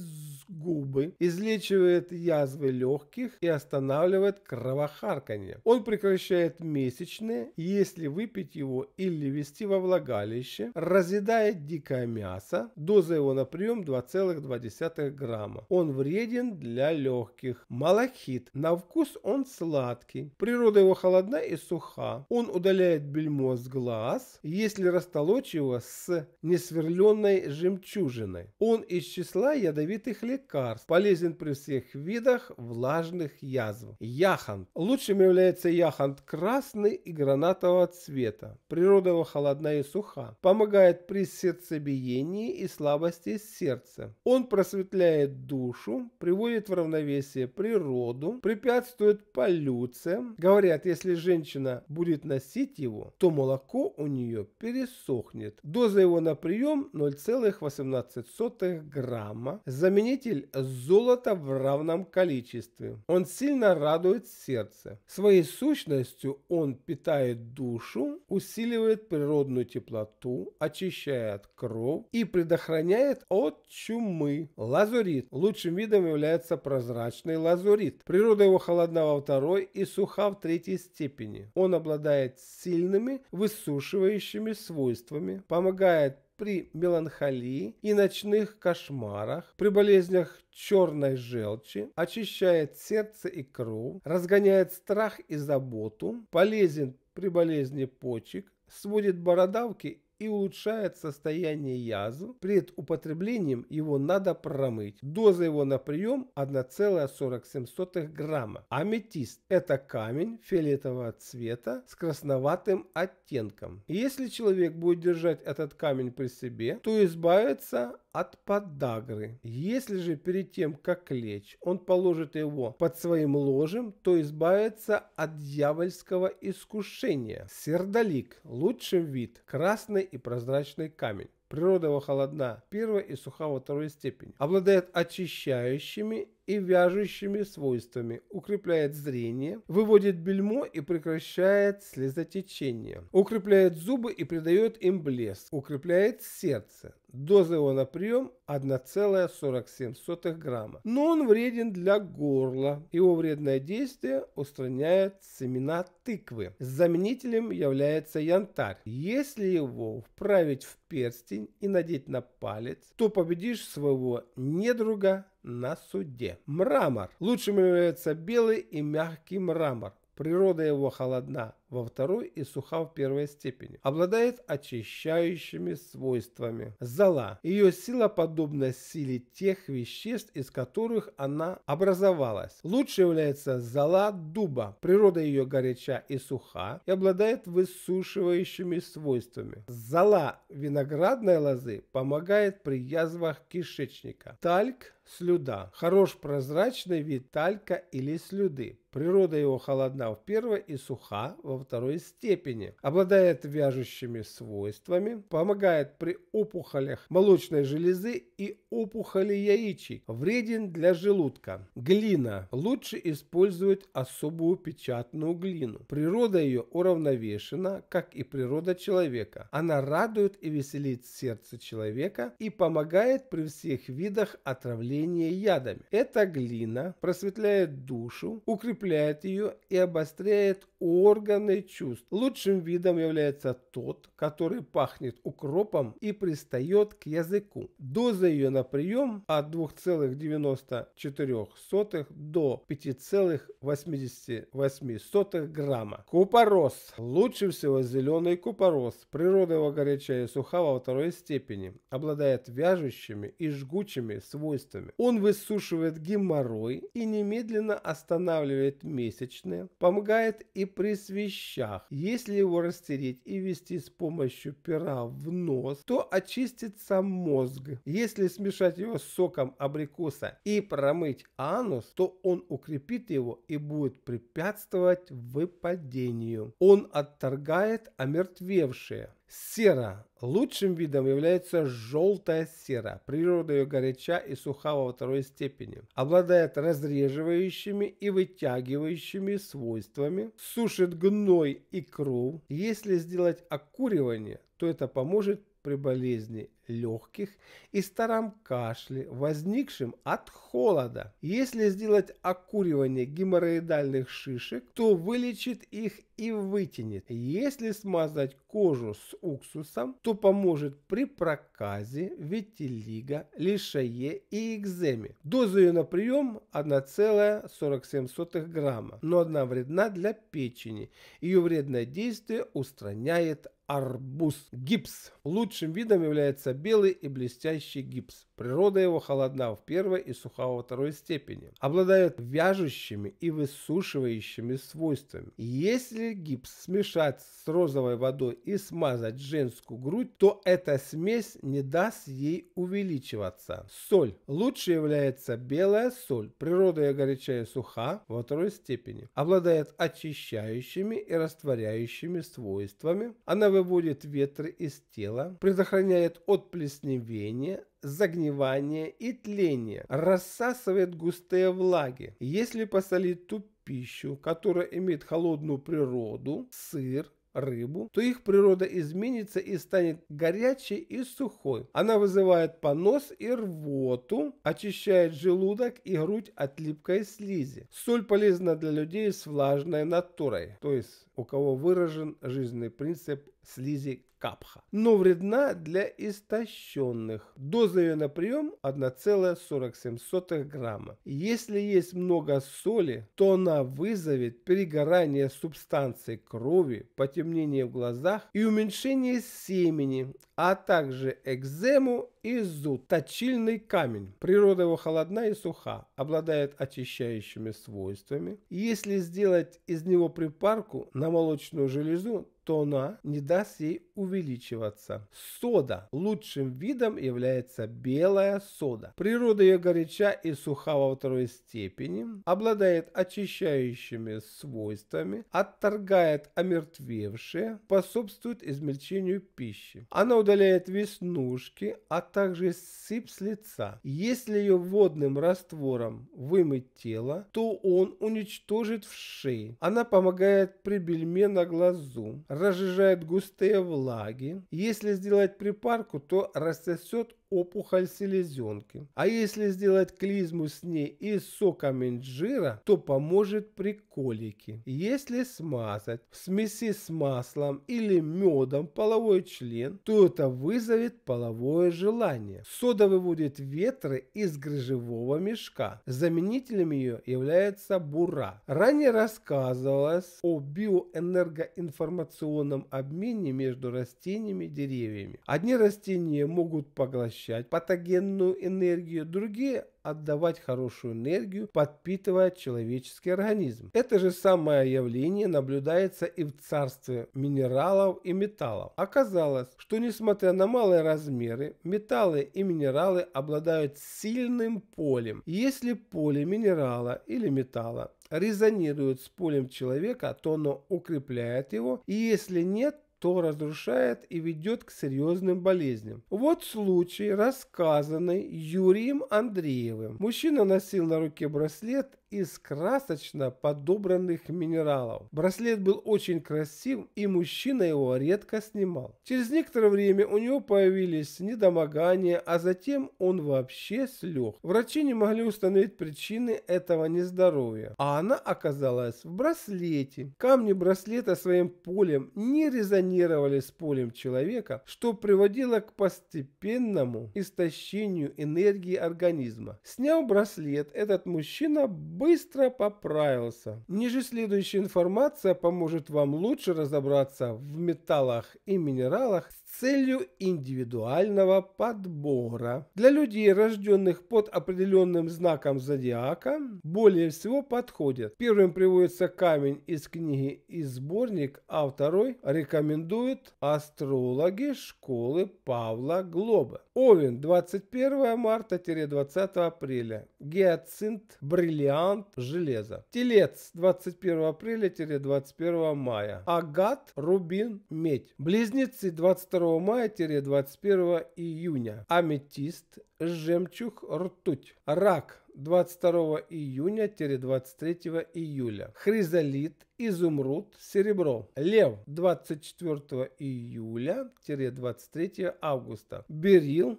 губы, излечивает язвы легких и останавливает кровохарканье. Он прекращает месячные, если выпить его или ввести во влагалище, разъедает дикое мясо, доза его на прием 2,2 грамма. Он вреден для легких. Малахит вид. На вкус он сладкий. Природа его холодна и суха. Он удаляет бельмо с глаз, если растолочь его с несверленной жемчужиной. Он из числа ядовитых лекарств. Полезен при всех видах влажных язв. Яхант. Лучшим является яхант красный и гранатового цвета. Природа его холодна и суха. Помогает при сердцебиении и слабости сердца. Он просветляет душу, приводит в равновесие природу, плоду, препятствует полюциям. Говорят, если женщина будет носить его, то молоко у нее пересохнет. Доза его на прием 0,18 грамма. Заменитель золота в равном количестве. Он сильно радует сердце. Своей сущностью он питает душу, усиливает природную теплоту, очищает кровь и предохраняет от чумы. Лазурит. Лучшим видом является прозрачный лазурит. При Природа его холодна во второй и суха в третьей степени. Он обладает сильными высушивающими свойствами, помогает при меланхолии и ночных кошмарах, при болезнях черной желчи, очищает сердце и кровь, разгоняет страх и заботу, полезен при болезни почек, сводит бородавки и улучшает состояние язв. Пред употреблением его надо промыть. Доза его на прием 1,47 грамма. Аметист – это камень фиолетового цвета с красноватым оттенком. Если человек будет держать этот камень при себе, то избавится от подагры. Если же перед тем, как лечь, он положит его под своим ложем, то избавится от дьявольского искушения. Сердолик – лучший вид, красный и прозрачный камень. Природа его холодна первой и суха во второй степени. Обладает очищающими и вяжущими свойствами, укрепляет зрение, выводит бельмо и прекращает слезотечение, укрепляет зубы и придает им блеск, укрепляет сердце. Доза его на прием 1,47 грамма. Но он вреден для горла. Его вредное действие устраняет семена тыквы. Заменителем является янтарь. Если его вправить в перстень и надеть на палец, то победишь своего недруга на суде. Мрамор. лучше является белый и мягкий мрамор. Природа его холодна во второй и суха в первой степени. Обладает очищающими свойствами. Зала Ее сила подобна силе тех веществ, из которых она образовалась. Лучше является зала дуба. Природа ее горяча и суха и обладает высушивающими свойствами. Зала виноградной лозы помогает при язвах кишечника. Тальк Слюда. Хорош прозрачный вид талька или слюды. Природа его холодна в первой и суха во второй степени. Обладает вяжущими свойствами, помогает при опухолях молочной железы и опухоли яичек. Вреден для желудка. Глина. Лучше использовать особую печатную глину. Природа ее уравновешена, как и природа человека. Она радует и веселит сердце человека и помогает при всех видах отравления отравление ядами. Эта глина просветляет душу, укрепляет ее и обостряет органы чувств. Лучшим видом является тот, который пахнет укропом и пристает к языку. Доза ее на прием от 2,94 до 5,88 грамма. Купорос. Лучше всего зеленый купорос. Природа его горячая и суха во второй степени. Обладает вяжущими и жгучими свойствами симптомами. Он высушивает геморрой и немедленно останавливает месячные, помогает и при свещах. Если его растереть и вести с помощью пера в нос, то очистится мозг. Если смешать его с соком абрикоса и промыть анус, то он укрепит его и будет препятствовать выпадению. Он отторгает омертвевшие. Сера. Лучшим видом является желтая сера. Природа ее горяча и суха во второй степени. Обладает разреживающими и вытягивающими свойствами. Сушит гной и кровь. Если сделать окуривание, то это поможет при болезни легких и старом кашле, возникшем от холода. Если сделать окуривание геморроидальных шишек, то вылечит их и вытянет. Если смазать кожу с уксусом, то поможет при проказе, витилиго, лишае и экземе. Доза ее на прием 1,47 грамма, но она вредна для печени. Ее вредное действие устраняет арбуз. Гипс. Лучшим видом является белый и блестящий гипс. Природа его холодна в первой и суха во второй степени. Обладает вяжущими и высушивающими свойствами. Если гипс смешать с розовой водой и смазать женскую грудь, то эта смесь не даст ей увеличиваться. Соль. Лучше является белая соль. Природа ее горячая и суха во второй степени. Обладает очищающими и растворяющими свойствами. Она выводит ветры из тела, предохраняет от плесневения, загнивания и тления, рассасывает густые влаги. Если посолить ту пищу, которая имеет холодную природу, сыр, рыбу, то их природа изменится и станет горячей и сухой. Она вызывает понос и рвоту, очищает желудок и грудь от липкой слизи. Соль полезна для людей с влажной натурой, то есть у кого выражен жизненный принцип слизи капха, но вредна для истощенных. Доза ее на прием 1,47 грамма. Если есть много соли, то она вызовет перегорание субстанции крови, потемнение в глазах и уменьшение семени, а также экзему и зуд. Точильный камень. Природа его холодна и суха, обладает очищающими свойствами. Если сделать из него припарку, на на молочную железу то она не даст ей увеличиваться. Сода. Лучшим видом является белая сода. Природа ее горяча и суха во второй степени, обладает очищающими свойствами, отторгает омертвевшие, способствует измельчению пищи. Она удаляет веснушки, а также сыпь с лица. Если ее водным раствором вымыть тело, то он уничтожит в шее. Она помогает при бельме на глазу, разжижает густые влаги. Если сделать припарку, то рассосет опухоль селезенки. А если сделать клизму с ней из сока инжира, то поможет при колике. Если смазать в смеси с маслом или медом половой член, то это вызовет половое желание. Сода выводит ветры из грыжевого мешка. Заменителем ее является бура. Ранее рассказывалось о биоэнергоинформационном обмене между растениями и деревьями. Одни растения могут поглощать поглощать патогенную энергию, другие отдавать хорошую энергию, подпитывая человеческий организм. Это же самое явление наблюдается и в царстве минералов и металлов. Оказалось, что несмотря на малые размеры, металлы и минералы обладают сильным полем. Если поле минерала или металла резонирует с полем человека, то оно укрепляет его, и если нет, то разрушает и ведет к серьезным болезням. Вот случай, рассказанный Юрием Андреевым. Мужчина носил на руке браслет из красочно подобранных минералов. Браслет был очень красив, и мужчина его редко снимал. Через некоторое время у него появились недомогания, а затем он вообще слег. Врачи не могли установить причины этого нездоровья, а она оказалась в браслете. Камни браслета своим полем не резонировали функционировали с полем человека, что приводило к постепенному истощению энергии организма. Сняв браслет, этот мужчина быстро поправился. Ниже следующая информация поможет вам лучше разобраться в металлах и минералах с целью индивидуального подбора. Для людей, рожденных под определенным знаком зодиака, более всего подходят. Первым приводится камень из книги и сборник, а второй рекомендуют астрологи школы Павла Глоба. Овен 21 марта-20 апреля. Гиацинт, бриллиант, железо. Телец 21 апреля-21 мая. Агат, рубин, медь. Близнецы 22 22 мая-21 июня. Аметист, жемчуг, ртуть. Рак 22 июня-23 июля. Хризолит, изумруд, серебро. Лев 24 июля-23 августа. Берил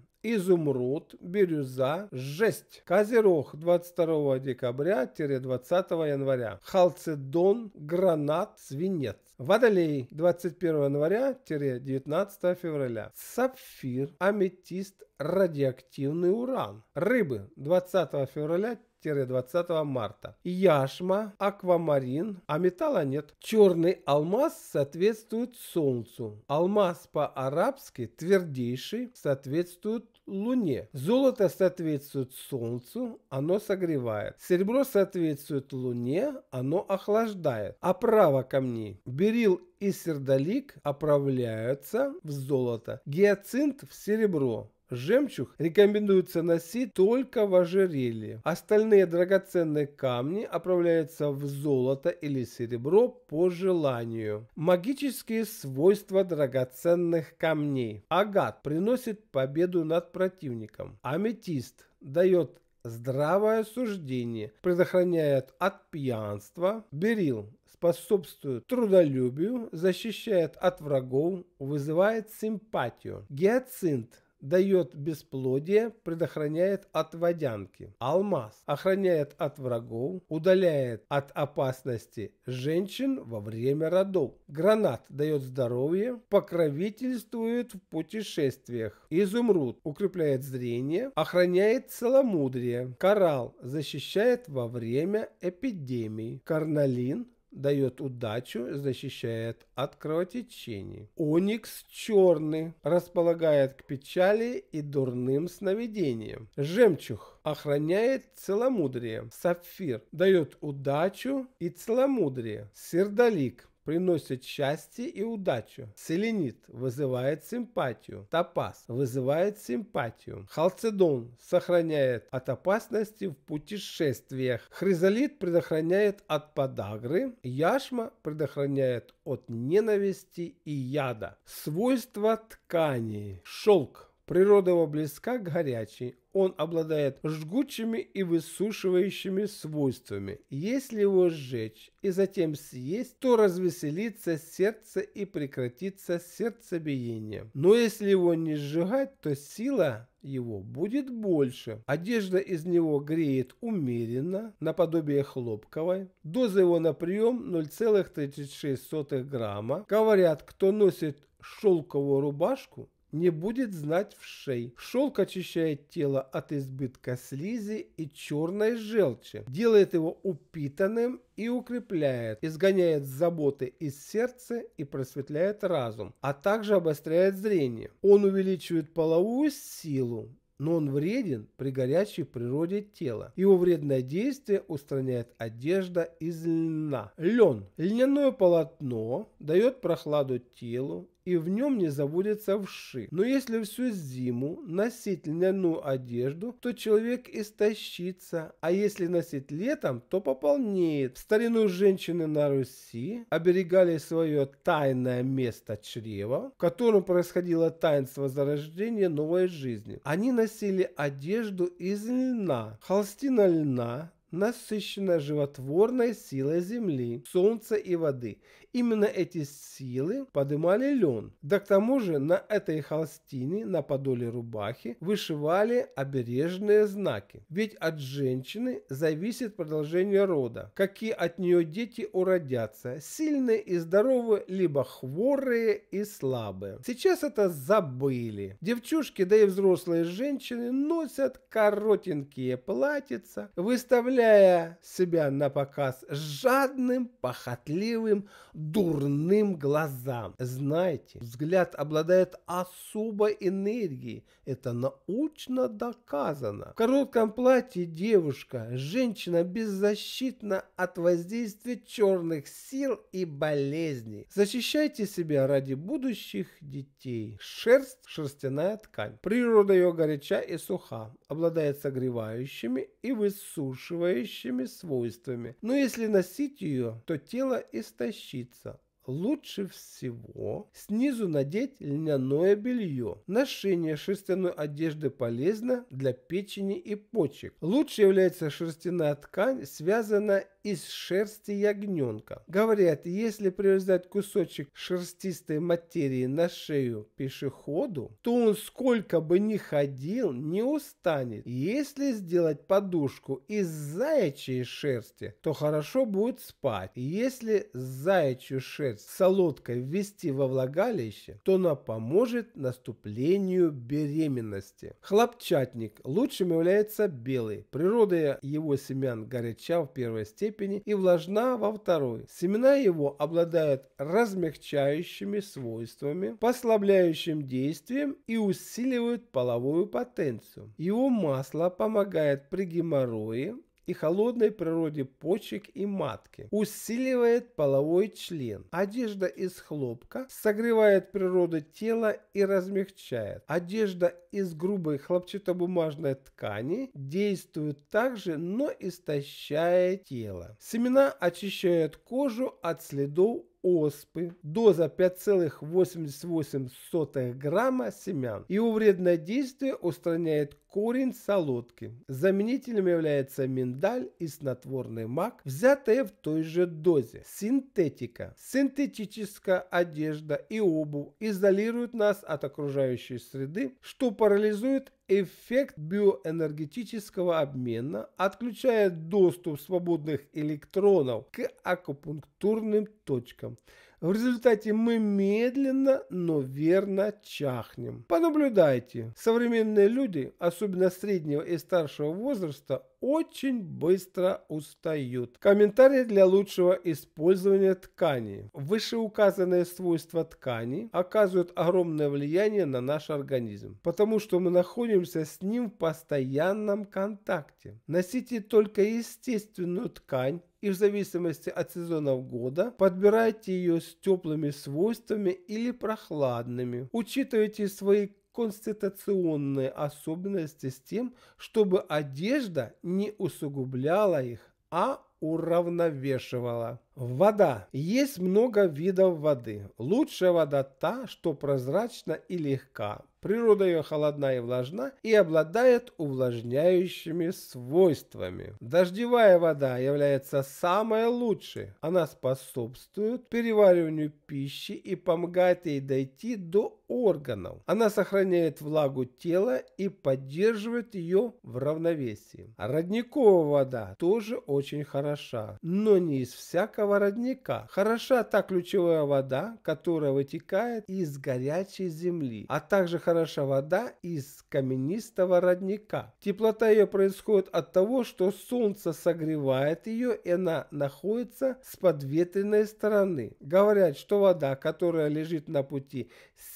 изумруд, бирюза, жесть. Козерог 22 декабря-20 января. Халцедон, гранат, свинец. Водолей 21 января-19 февраля. Сапфир, аметист, радиоактивный уран. Рыбы 20 февраля 20 марта. Яшма, аквамарин, а металла нет. Черный алмаз соответствует солнцу. Алмаз по-арабски твердейший соответствует луне. Золото соответствует солнцу, оно согревает. Серебро соответствует луне, оно охлаждает. Оправа а камней. Берил и сердолик оправляются в золото, гиацинт в серебро, Жемчуг рекомендуется носить только в ожерелье. Остальные драгоценные камни отправляются в золото или серебро по желанию. Магические свойства драгоценных камней. Агат приносит победу над противником. Аметист дает здравое суждение, предохраняет от пьянства, берил способствует трудолюбию, защищает от врагов, вызывает симпатию. Гиацинт дает бесплодие, предохраняет от водянки. Алмаз охраняет от врагов, удаляет от опасности женщин во время родов. Гранат дает здоровье, покровительствует в путешествиях. Изумруд укрепляет зрение, охраняет целомудрие. Коралл защищает во время эпидемий. Карналин дает удачу, защищает от кровотечений. Оникс черный располагает к печали и дурным сновидениям. Жемчуг охраняет целомудрие. Сапфир дает удачу и целомудрие. Сердолик приносит счастье и удачу. Селенит вызывает симпатию. Топаз вызывает симпатию. Халцедон сохраняет от опасности в путешествиях. Хризолит предохраняет от подагры. Яшма предохраняет от ненависти и яда. Свойства ткани. Шелк Природа его близка к горячей. Он обладает жгучими и высушивающими свойствами. Если его сжечь и затем съесть, то развеселится сердце и прекратится сердцебиение. Но если его не сжигать, то сила его будет больше. Одежда из него греет умеренно, наподобие хлопковой. Доза его на прием 0,36 грамма. Говорят, кто носит шелковую рубашку, не будет знать в шей. Шелк очищает тело от избытка слизи и черной желчи, делает его упитанным и укрепляет, изгоняет заботы из сердца и просветляет разум, а также обостряет зрение. Он увеличивает половую силу, но он вреден при горячей природе тела. Его вредное действие устраняет одежда из льна. Лен. Льняное полотно дает прохладу телу и в нем не заводятся вши. Но если всю зиму носить льняную одежду, то человек истощится, а если носить летом, то пополнеет. В старину женщины на Руси оберегали свое тайное место чрева, в котором происходило таинство зарождения новой жизни. Они носили одежду из льна, холстина льна, насыщенная животворной силой земли, солнца и воды – Именно эти силы поднимали лен. Да к тому же на этой холстине, на подоле рубахи, вышивали обережные знаки. Ведь от женщины зависит продолжение рода, какие от нее дети уродятся, сильные и здоровые, либо хворые и слабые. Сейчас это забыли. Девчушки, да и взрослые женщины носят коротенькие платьица, выставляя себя на показ жадным, похотливым, дурным глазам. Знаете, взгляд обладает особой энергией. Это научно доказано. В коротком платье девушка, женщина беззащитна от воздействия черных сил и болезней. Защищайте себя ради будущих детей. Шерсть – шерстяная ткань. Природа ее горяча и суха, обладает согревающими и высушивающими свойствами. Но если носить ее, то тело истощит ça. Лучше всего снизу надеть льняное белье. Ношение шерстяной одежды полезно для печени и почек. Лучше является шерстяная ткань, связанная из шерсти ягненка. Говорят, если привязать кусочек шерстистой материи на шею пешеходу, то он сколько бы ни ходил, не устанет. Если сделать подушку из заячьей шерсти, то хорошо будет спать. Если заячью шерсть смерть солодкой ввести во влагалище, то она поможет наступлению беременности. Хлопчатник. Лучшим является белый. Природа его семян горяча в первой степени и влажна во второй. Семена его обладают размягчающими свойствами, послабляющим действием и усиливают половую потенцию. Его масло помогает при геморрое, и холодной природе почек и матки. Усиливает половой член. Одежда из хлопка согревает природу тела и размягчает. Одежда из грубой хлопчатобумажной ткани действует также, но истощая тело. Семена очищают кожу от следов оспы, доза 5,88 грамма семян. Его вредное действие устраняет корень солодки. Заменителем является миндаль и снотворный мак, взятые в той же дозе. Синтетика. Синтетическая одежда и обувь изолируют нас от окружающей среды, что парализует эффект биоэнергетического обмена, отключая доступ свободных электронов к акупунктурным точкам. В результате мы медленно, но верно чахнем. Понаблюдайте. Современные люди, особенно среднего и старшего возраста, очень быстро устают. Комментарий для лучшего использования ткани. Вышеуказанные свойства ткани оказывают огромное влияние на наш организм, потому что мы находимся с ним в постоянном контакте. Носите только естественную ткань, и в зависимости от сезонов года подбирайте ее с теплыми свойствами или прохладными. Учитывайте свои конституционные особенности с тем, чтобы одежда не усугубляла их, а уравновешивала. Вода. Есть много видов воды. Лучшая вода та, что прозрачна и легка. Природа ее холодна и влажна и обладает увлажняющими свойствами. Дождевая вода является самой лучшей. Она способствует перевариванию пищи и помогает ей дойти до органов. Она сохраняет влагу тела и поддерживает ее в равновесии. Родниковая вода тоже очень хороша, но не из всякого Курганского родника. Хороша та ключевая вода, которая вытекает из горячей земли, а также хороша вода из каменистого родника. Теплота ее происходит от того, что солнце согревает ее и она находится с подветренной стороны. Говорят, что вода, которая лежит на пути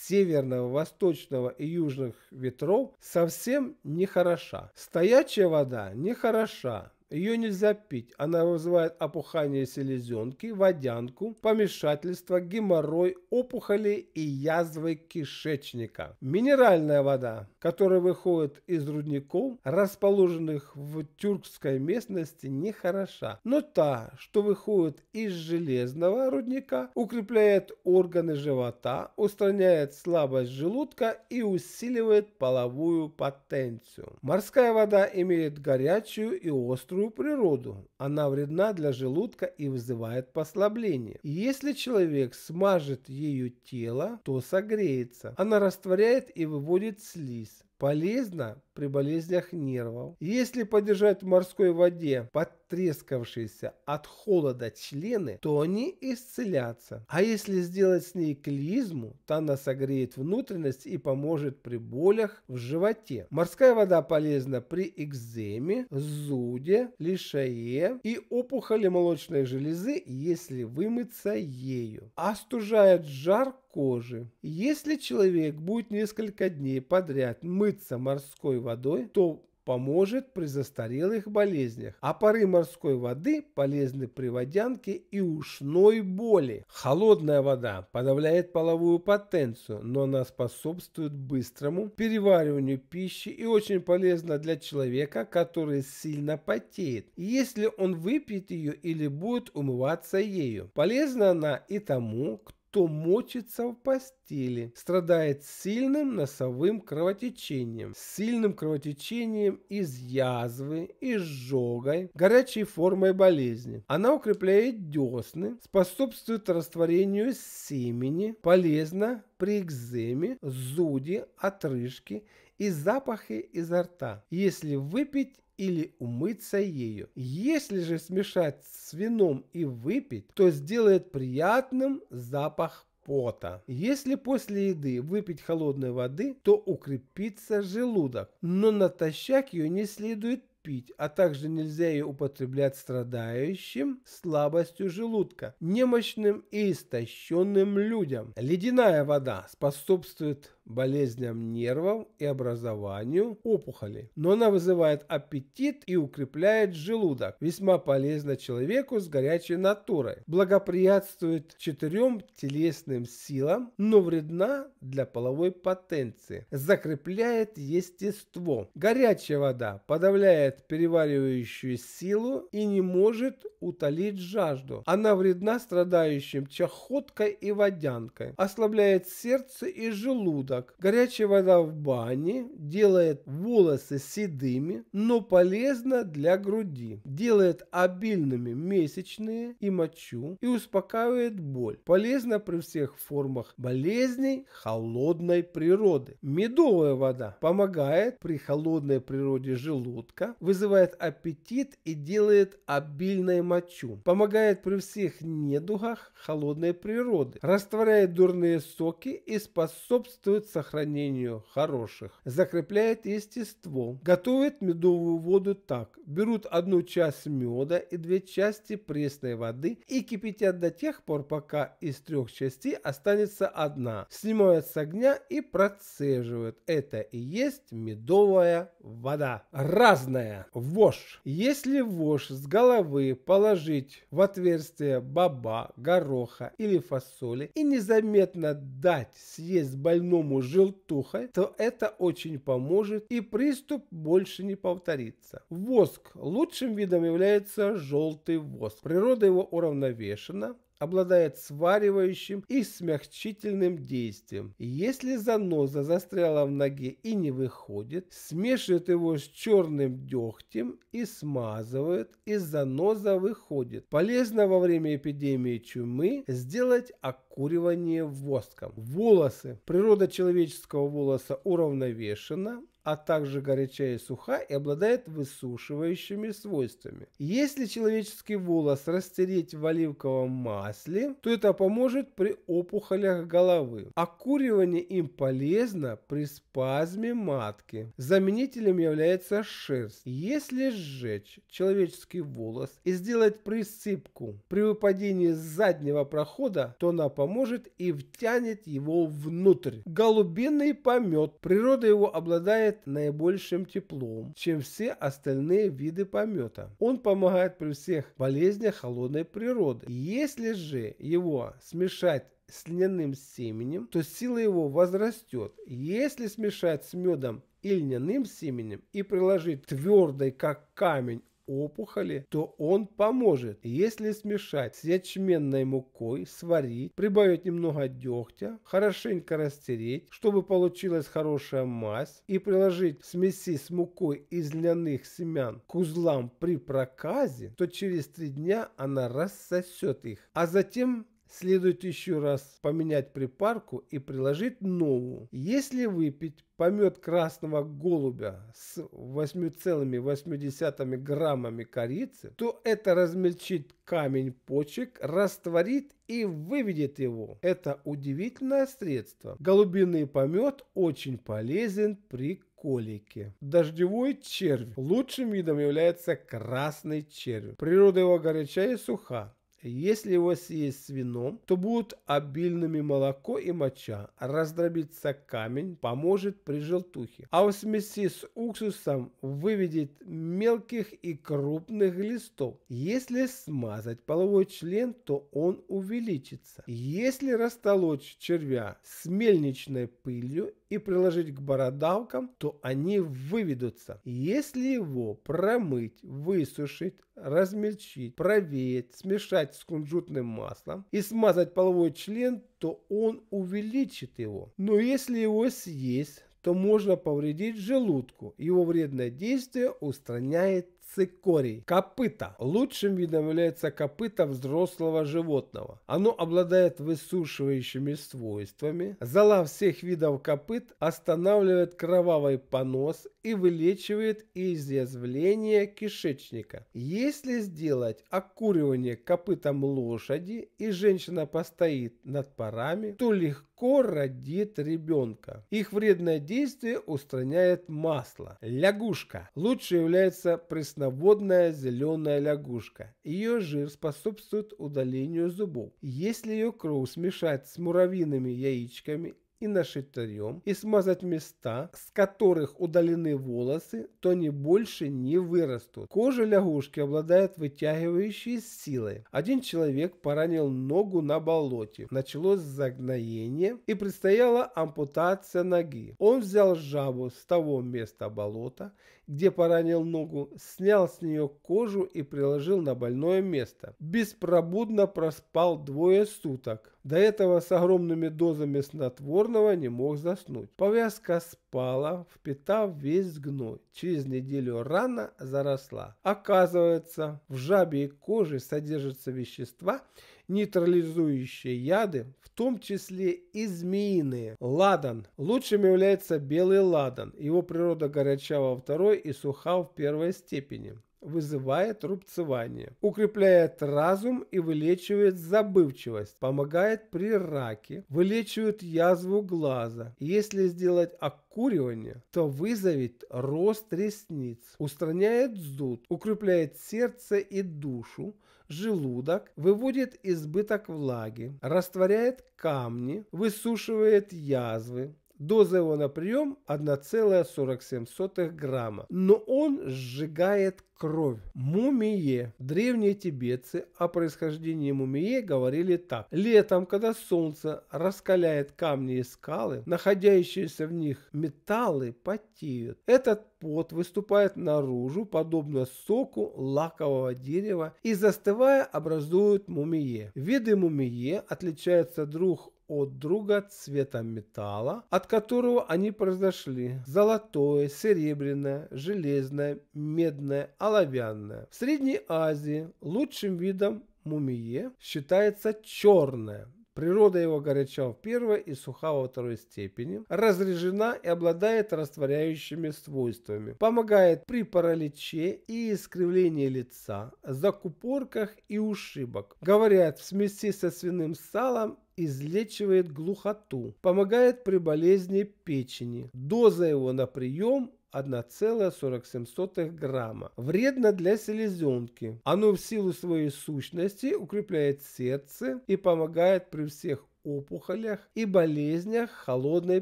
северного, восточного и южных ветров, совсем не хороша. Стоячая вода не хороша, ее нельзя пить, она вызывает опухание селезенки, водянку, помешательство, геморрой, опухоли и язвы кишечника. Минеральная вода, которая выходит из рудников, расположенных в тюркской местности, нехороша, но та, что выходит из железного рудника, укрепляет органы живота, устраняет слабость желудка и усиливает половую потенцию. Морская вода имеет горячую и острую струю природу. Она вредна для желудка и вызывает послабление. если человек смажет ею тело, то согреется. Она растворяет и выводит слизь. Полезно при болезнях нервов. Если подержать в морской воде потрескавшиеся от холода члены, то они исцелятся. А если сделать с ней клизму, то она согреет внутренность и поможет при болях в животе. Морская вода полезна при экземе, зуде, лишае и опухоли молочной железы, если вымыться ею. А остужает жар кожи. Если человек будет несколько дней подряд мыться морской водой, то поможет при застарелых болезнях, а пары морской воды полезны при водянке и ушной боли. Холодная вода подавляет половую потенцию, но она способствует быстрому перевариванию пищи и очень полезна для человека, который сильно потеет, если он выпьет ее или будет умываться ею. Полезна она и тому, кто кто мочится в постели, страдает сильным носовым кровотечением, сильным кровотечением из язвы, изжогой, горячей формой болезни. Она укрепляет десны, способствует растворению семени, полезна при экземе, зуде, отрыжке и запахе изо рта, если выпить или умыться ею. Если же смешать с вином и выпить, то сделает приятным запах пота. Если после еды выпить холодной воды, то укрепится желудок, но натощак ее не следует пить, а также нельзя ее употреблять страдающим слабостью желудка, немощным и истощенным людям. Ледяная вода способствует болезням нервов и образованию опухолей. Но она вызывает аппетит и укрепляет желудок. Весьма полезна человеку с горячей натурой. Благоприятствует четырем телесным силам, но вредна для половой потенции. Закрепляет естество. Горячая вода подавляет переваривающую силу и не может утолить жажду. Она вредна страдающим чахоткой и водянкой. Ослабляет сердце и желудок желудок. Горячая вода в бане делает волосы седыми, но полезна для груди. Делает обильными месячные и мочу и успокаивает боль. Полезна при всех формах болезней холодной природы. Медовая вода помогает при холодной природе желудка, вызывает аппетит и делает обильной мочу. Помогает при всех недугах холодной природы. Растворяет дурные соки и способствует способствует сохранению хороших. Закрепляет естество. готовит медовую воду так. Берут одну часть меда и две части пресной воды и кипятят до тех пор, пока из трех частей останется одна. Снимают с огня и процеживают. Это и есть медовая вода. Разная. Вож. Если вож с головы положить в отверстие баба, гороха или фасоли и незаметно дать съесть больному ему желтуха, то это очень поможет и приступ больше не повторится. Воск. Лучшим видом является желтый воск. Природа его уравновешена, обладает сваривающим и смягчительным действием. Если заноза застряла в ноге и не выходит, смешивает его с черным дегтем и смазывает, и заноза выходит. Полезно во время эпидемии чумы сделать окуривание воском. Волосы. Природа человеческого волоса уравновешена, а также горячая и суха и обладает высушивающими свойствами. Если человеческий волос растереть в оливковом масле, то это поможет при опухолях головы. Окуривание им полезно при спазме матки. Заменителем является шерсть. Если сжечь человеческий волос и сделать присыпку при выпадении с заднего прохода, то она поможет и втянет его внутрь. Голубиный помет. Природа его обладает обладает наибольшим теплом, чем все остальные виды помета. Он помогает при всех болезнях холодной природы. Если же его смешать с льняным семенем, то сила его возрастет. Если смешать с медом и льняным семенем и приложить твердой, как камень, опухоли, то он поможет. Если смешать с ячменной мукой, сварить, прибавить немного дегтя, хорошенько растереть, чтобы получилась хорошая мазь, и приложить смеси с мукой из льняных семян к узлам при проказе, то через три дня она рассосет их, а затем Следует еще раз поменять припарку и приложить новую. Если выпить помет красного голубя с 8,8 граммами корицы, то это размельчит камень почек, растворит и выведет его. Это удивительное средство. Голубиный помет очень полезен при колики. Дождевой червь. Лучшим видом является красный червь. Природа его горячая и суха. Если у вас есть вином, то будут обильными молоко и моча. Раздробится камень, поможет при желтухе. А в смеси с уксусом выведет мелких и крупных листов. Если смазать половой член, то он увеличится. Если растолочь червя с мельничной пылью и приложить к бородавкам, то они выведутся. Если его промыть, высушить, размельчить, провеять, смешать с кунжутным маслом и смазать половой член, то он увеличит его. Но если его съесть, то можно повредить желудку. Его вредное действие устраняет цикорий. Копыта. Лучшим видом является копыта взрослого животного. Оно обладает высушивающими свойствами. Зала всех видов копыт останавливает кровавый понос и вылечивает изъязвление кишечника. Если сделать окуривание копытом лошади и женщина постоит над парами, то легко родит ребенка. Их вредное действие устраняет масло. Лягушка. Лучше является представлением пресноводная зеленая лягушка. Ее жир способствует удалению зубов. Если ее кровь смешать с муравьиными яичками и нашатырем и смазать места, с которых удалены волосы, то они больше не вырастут. Кожа лягушки обладает вытягивающей силой. Один человек поранил ногу на болоте, началось загноение и предстояла ампутация ноги. Он взял жабу с того места болота, где поранил ногу, снял с нее кожу и приложил на больное место. Беспробудно проспал двое суток. До этого с огромными дозами снотворного не мог заснуть. Повязка спала, впитав весь гной. Через неделю рана заросла. Оказывается, в жабе и коже содержатся вещества, нейтрализующие яды, в том числе и змеиные. Ладан. Лучшим является белый ладан. Его природа горяча во второй и суха в первой степени вызывает рубцевание, укрепляет разум и вылечивает забывчивость, помогает при раке, вылечивает язву глаза. Если сделать окуривание, то вызовет рост ресниц, устраняет зуд, укрепляет сердце и душу, желудок, выводит избыток влаги, растворяет камни, высушивает язвы, Доза его на прием 1,47 грамма, но он сжигает кровь. Мумие. Древние тибетцы о происхождении мумие говорили так. Летом, когда солнце раскаляет камни и скалы, находящиеся в них металлы потеют. Этот пот выступает наружу, подобно соку лакового дерева, и застывая образуют мумие. Виды мумие отличаются друг от друга цвета металла, от которого они произошли. Золотое, серебряное, железное, медное, оловянное. В Средней Азии лучшим видом мумие считается черное, Природа его горяча в первой и суха во второй степени, разрежена и обладает растворяющими свойствами, помогает при параличе и искривлении лица, закупорках и ушибок. Говорят, в смеси со свиным салом излечивает глухоту, помогает при болезни печени. Доза его на прием 1,47 грамма. Вредно для селезенки. Оно в силу своей сущности укрепляет сердце и помогает при всех опухолях и болезнях холодной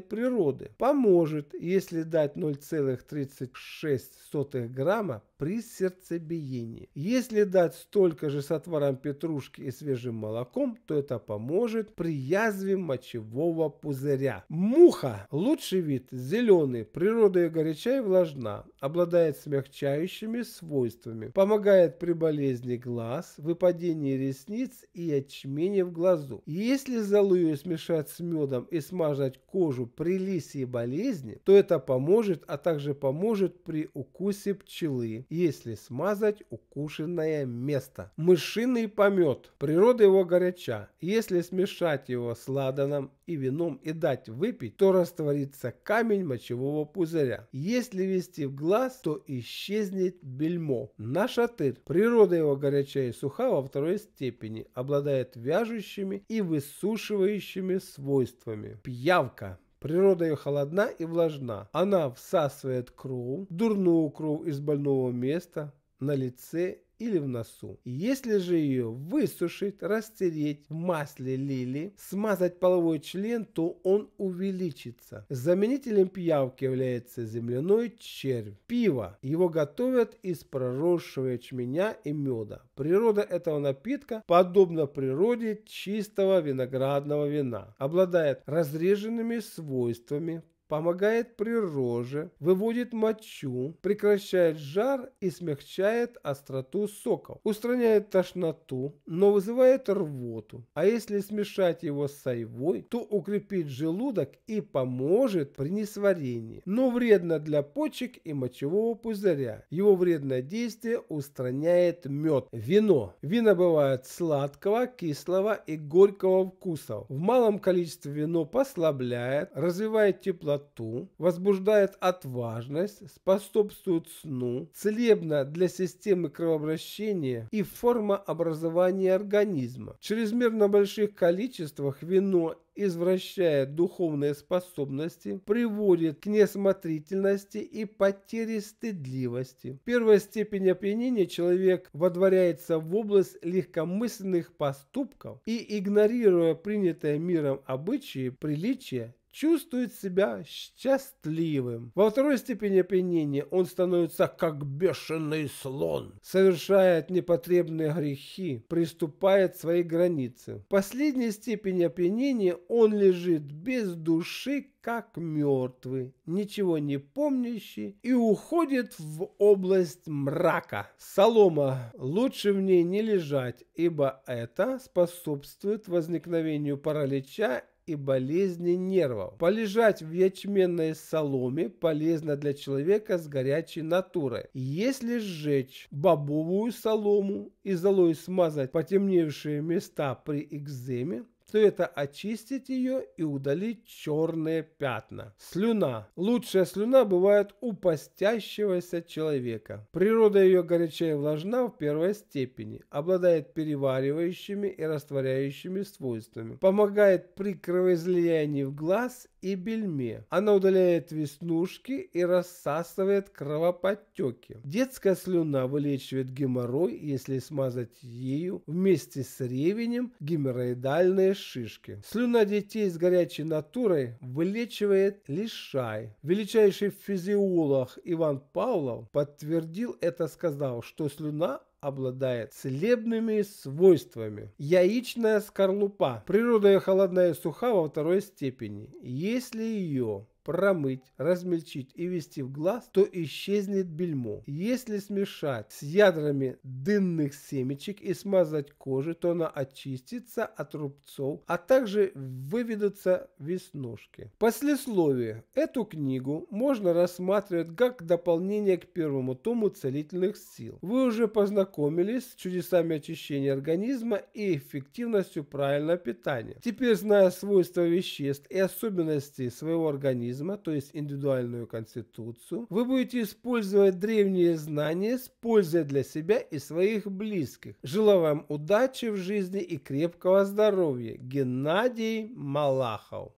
природы. Поможет, если дать 0,36 грамма при сердцебиении. Если дать столько же с отваром петрушки и свежим молоком, то это поможет при язве мочевого пузыря. Муха – лучший вид, зеленый, природа ее горяча и влажна, обладает смягчающими свойствами, помогает при болезни глаз, выпадении ресниц и очмене в глазу. Если золую смешать с медом и смазать кожу при лисьей болезни, то это поможет, а также поможет при укусе пчелы, если смазать укушенное место. Мышиный помет. Природа его горяча. Если смешать его с ладаном и вином и дать выпить, то растворится камень мочевого пузыря. Если вести в глаз, то исчезнет бельмо. Нашатырь. Природа его горяча и суха во второй степени. Обладает вяжущими и высушивающими свойствами. Пьявка. Природа ее холодна и влажна. Она всасывает кровь, дурную кровь из больного места, на лице или в носу. Если же ее высушить, растереть в масле лили, смазать половой член, то он увеличится. Заменителем пиявки является земляной червь. Пиво. Его готовят из проросшего ячменя и меда. Природа этого напитка подобна природе чистого виноградного вина. Обладает разреженными свойствами, помогает при роже, выводит мочу, прекращает жар и смягчает остроту соков, устраняет тошноту, но вызывает рвоту. А если смешать его с сайвой, то укрепит желудок и поможет при несварении, но вредно для почек и мочевого пузыря. Его вредное действие устраняет мед. Вино. Вино бывает сладкого, кислого и горького вкусов. В малом количестве вино послабляет, развивает теплоту теплоту, возбуждает отважность, способствует сну, целебно для системы кровообращения и формообразования организма. В чрезмерно больших количествах вино извращает духовные способности, приводит к несмотрительности и потере стыдливости. В первой степени опьянения человек водворяется в область легкомысленных поступков и, игнорируя принятое миром обычаи, приличия, чувствует себя счастливым. Во второй степени опьянения он становится как бешеный слон, совершает непотребные грехи, приступает свои границы. В последней степени опьянения он лежит без души, как мертвый, ничего не помнящий, и уходит в область мрака. Солома лучше в ней не лежать, ибо это способствует возникновению паралича и болезни нервов. Полежать в ячменной соломе полезно для человека с горячей натурой. Если сжечь бобовую солому и золой смазать потемневшие места при экземе, это очистить ее и удалить черные пятна. Слюна. Лучшая слюна бывает у постящегося человека. Природа ее горячая и влажна в первой степени, обладает переваривающими и растворяющими свойствами, помогает при кровоизлиянии в глаз и бельме. Она удаляет веснушки и рассасывает кровоподтеки. Детская слюна вылечивает геморрой, если смазать ею вместе с ревенем геморроидальные шишки. Слюна детей с горячей натурой вылечивает лишай. Величайший физиолог Иван Павлов подтвердил это, сказав, что слюна обладает целебными свойствами. Яичная скорлупа. Природа ее холодная и суха во второй степени. Если ее промыть, размельчить и ввести в глаз, то исчезнет бельмо. Если смешать с ядрами дынных семечек и смазать кожу, то она очистится от рубцов, а также выведутся веснушки. Послесловие. Эту книгу можно рассматривать как дополнение к первому тому целительных сил. Вы уже познакомились с чудесами очищения организма и эффективностью правильного питания. Теперь, зная свойства веществ и особенности своего организма, коммунизма, то есть индивидуальную конституцию, вы будете использовать древние знания с пользой для себя и своих близких. Желаю вам удачи в жизни и крепкого здоровья. Геннадий Малахов.